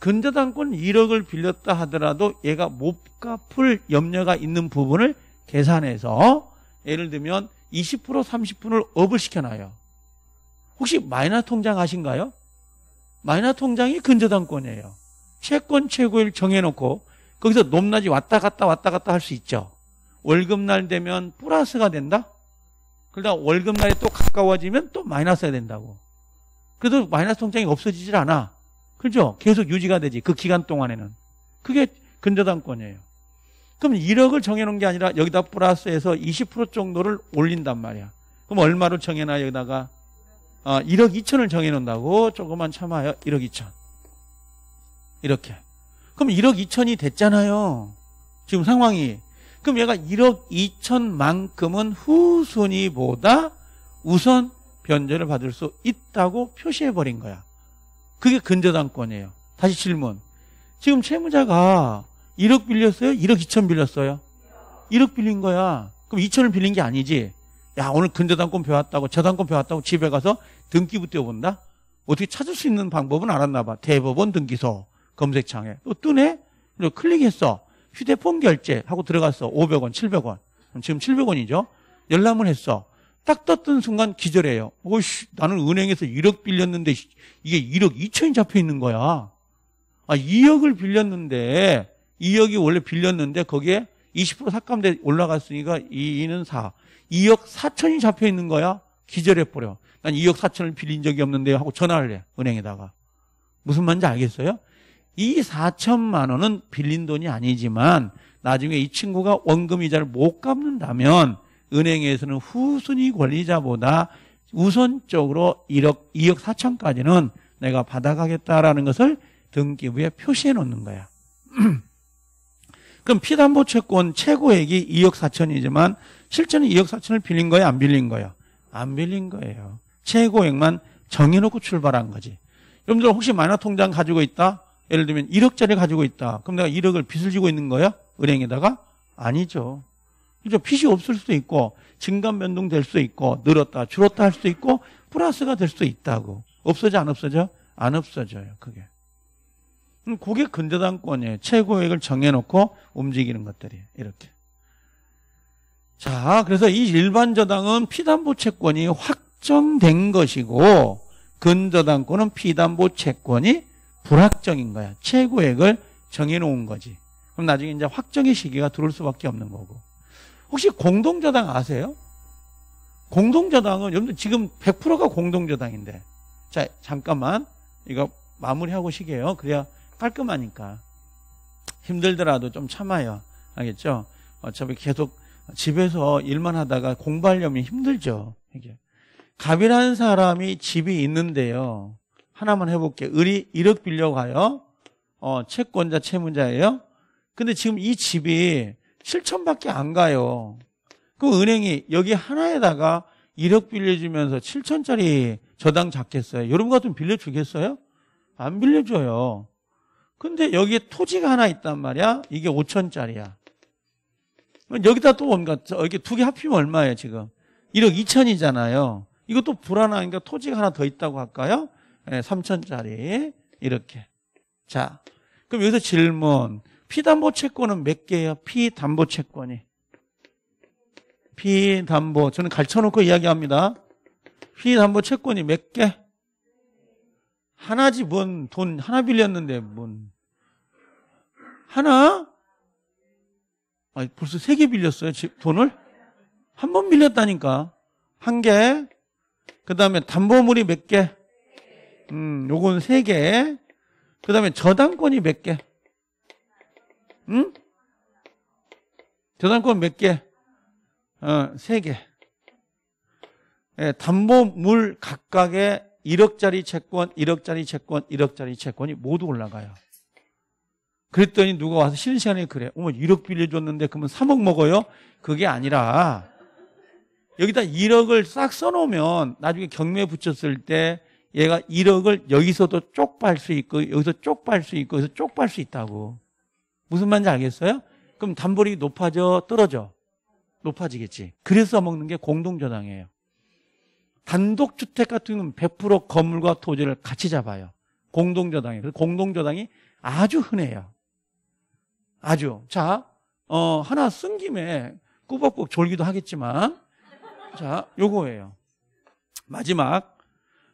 근저당권 1억을 빌렸다 하더라도 얘가 못 갚을 염려가 있는 부분을 계산해서 예를 들면 20% 30%를 업을 시켜놔요. 혹시 마이너 통장 아신가요? 마이너 통장이 근저당권이에요. 채권 최고일 정해놓고 거기서 높낮이 왔다 갔다 왔다 갔다 할 수 있죠. 월급날 되면 플러스가 된다? 그러다 월급날에 또 가까워지면 또 마이너스가 된다고. 그래도 마이너스 통장이 없어지질 않아. 그죠? 계속 유지가 되지. 그 기간 동안에는. 그게 근저당권이에요. 그럼 1억을 정해놓은 게 아니라 여기다 플러스해서 20% 정도를 올린단 말이야. 그럼 얼마를 정해놔 여기다가 아, 1억 2천을 정해놓는다고 조금만 참아요. 1억 2천. 이렇게. 그럼 1억 2천이 됐잖아요. 지금 상황이. 그럼 얘가 1억 2천만큼은 후순위보다 우선 변제를 받을 수 있다고 표시해버린 거야. 그게 근저당권이에요. 다시 질문. 지금 채무자가 1억 빌렸어요? 1억 2천 빌렸어요? 1억 빌린 거야. 그럼 2천을 빌린 게 아니지. 야, 오늘 근저당권 배웠다고, 저당권 배웠다고 집에 가서 등기부 떼어본다? 어떻게 찾을 수 있는 방법은 알았나 봐. 대법원 등기소 검색창에. 또 뜨네? 그리고 클릭했어. 휴대폰 결제 하고 들어갔어. 500원, 700원. 지금 700원이죠. 열람을 했어. 딱 떴던 순간 기절해요. 오씨, 나는 은행에서 1억 빌렸는데 이게 1억 2천이 잡혀 있는 거야. 아, 2억을 빌렸는데 2억이 원래 빌렸는데 거기에 20% 삭감돼 올라갔으니까 2는 4. 2억 4천이 잡혀 있는 거야. 기절해 버려. 난 2억 4천을 빌린 적이 없는데 하고 전화를 해. 은행에다가. 무슨 말인지 알겠어요? 이 4천만 원은 빌린 돈이 아니지만 나중에 이 친구가 원금 이자를 못 갚는다면 은행에서는 후순위 권리자보다 우선적으로 1억, 2억 4천까지는 내가 받아가겠다라는 것을 등기부에 표시해 놓는 거야. 그럼 피담보 채권 최고액이 2억 4천이지만 실제는 2억 4천을 빌린 거예요? 안 빌린 거예요? 안 빌린 거예요. 최고액만 정해놓고 출발한 거지. 여러분들 혹시 만화 통장 가지고 있다? 예를 들면 1억짜리 가지고 있다. 그럼 내가 1억을 빚을 지고 있는 거야 은행에다가? 아니죠. 그죠? 빚이 없을 수도 있고, 증감 변동될 수도 있고, 늘었다, 줄었다 할 수도 있고, 플러스가 될 수도 있다고. 없어져, 안 없어져? 안 없어져요, 그게. 그게 근저당권이에요. 최고액을 정해놓고 움직이는 것들이 에요 이렇게. 자, 그래서 이 일반 저당은 피담보 채권이 확정된 것이고, 근저당권은 피담보 채권이 불확정인 거야. 최고액을 정해놓은 거지. 그럼 나중에 이제 확정의 시기가 들어올 수밖에 없는 거고. 혹시 공동저당 아세요? 공동저당은 여러분 지금 100%가 공동저당인데 자 잠깐만 이거 마무리하고 쉬게요. 그래야 깔끔하니까 힘들더라도 좀 참아요. 알겠죠? 어차피 계속 집에서 일만 하다가 공부하려면 힘들죠. 이게 갑이라는 사람이 집이 있는데요. 하나만 해볼게요. 을이 1억 빌려가요. 어, 채권자, 채무자예요. 근데 지금 이 집이 7천밖에 안 가요. 그럼 은행이 여기 하나에다가 1억 빌려주면서 7천짜리 저당 잡겠어요? 여러분 같으면 빌려주겠어요? 안 빌려줘요. 근데 여기에 토지가 하나 있단 말이야. 이게 5천짜리야. 여기다 또 뭔가 이렇게 두 개 합치면 얼마예요 지금? 1억 2천이잖아요. 이것도 불안하니까 토지가 하나 더 있다고 할까요? 네, 예, 3천짜리 이렇게. 자, 그럼 여기서 질문. 피담보 채권은 몇 개예요? 피담보 채권이. 피담보. 저는 갈쳐놓고 이야기합니다. 피담보 채권이 몇 개? 하나지 뭔돈 하나 빌렸는데 뭔 하나? 아 벌써 세 개 빌렸어요 돈을? 한 번 빌렸다니까 한 개. 그 다음에 담보물이 몇 개? 음, 요건 세 개. 그 다음에 저당권이 몇 개? 응? 저당권 몇 개? 어, 세 개. 예, 담보물 각각의 1억짜리 채권, 1억짜리 채권, 1억짜리 채권이 모두 올라가요. 그랬더니 누가 와서 쉬는 시간에 그래. 어머, 1억 빌려줬는데 그러면 3억 먹어요? 그게 아니라 여기다 1억을 싹 써놓으면 나중에 경매에 붙였을 때 얘가 1억을 여기서도 쪽팔 수 있고 여기서 쪽팔 수 있고 여기서 쪽팔 수 있다고. 무슨 말인지 알겠어요? 그럼 담보력이 높아져 떨어져 높아지겠지. 그래서 먹는 게 공동저당이에요. 단독주택 같은 경우는 100% 건물과 토지를 같이 잡아요. 공동저당이. 그래서 공동저당이 아주 흔해요. 아주. 자, 어, 하나 쓴 김에 꾸벅꾸벅 졸기도 하겠지만, 자, 요거예요. 마지막.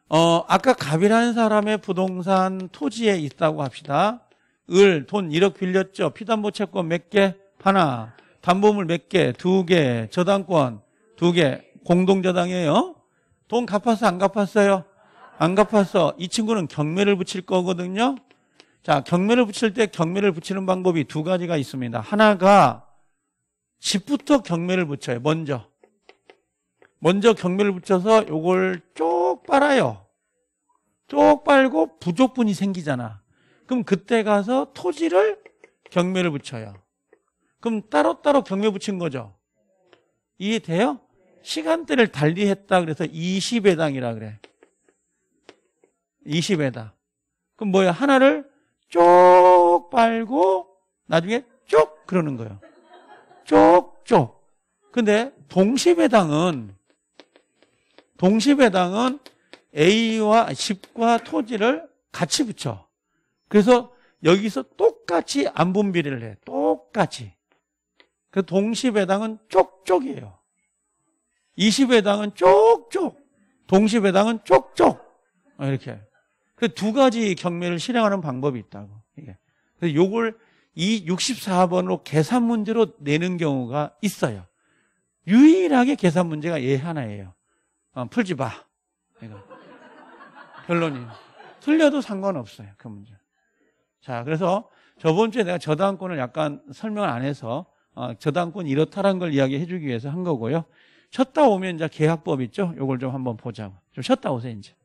어, 아까 갑이라는 사람의 부동산 토지에 있다고 합시다. 을, 돈 1억 빌렸죠. 피담보 채권 몇 개? 하나. 담보물 몇 개? 두 개. 저당권 두 개. 공동저당이에요. 돈 갚았어? 안 갚았어요? 안 갚았어. 이 친구는 경매를 붙일 거거든요. 자, 경매를 붙일 때 경매를 붙이는 방법이 두 가지가 있습니다. 하나가 집부터 경매를 붙여요. 먼저. 먼저 경매를 붙여서 요걸 쭉 빨아요. 쭉 빨고 부족분이 생기잖아. 그럼 그때 가서 토지를 경매를 붙여요. 그럼 따로따로 경매 붙인 거죠. 이해돼요? 시간대를 달리 했다 그래서 20회당이라 그래. 20회당. 그럼 뭐야? 하나를 쪽 빨고 나중에 쪽 그러는 거예요. 쪽쪽. 근데 동시배당은 동시배당은 A와 집과 토지를 같이 붙여. 그래서 여기서 똑같이 안분비례를 해. 똑같이. 그 동시배당은 쪽쪽이에요. 20배당은 쪽쪽. 동시배당은 쪽쪽. 어, 이렇게. 그 두 가지 경매를 실행하는 방법이 있다고. 이게. 그래서 요걸 이 64번으로 계산 문제로 내는 경우가 있어요. 유일하게 계산 문제가 얘 하나예요. 어, 풀지 마. 이거. 그러니까. 결론이 틀려도 상관없어요. 그 문제. 자, 그래서 저번 주에 내가 저당권을 약간 설명을 안 해서 어, 저당권 이렇다라는 걸 이야기해 주기 위해서 한 거고요. 쳤다 오면 이제 계약법 있죠? 요걸 좀 한번 보자고. 좀쉬다 오세요, 이제.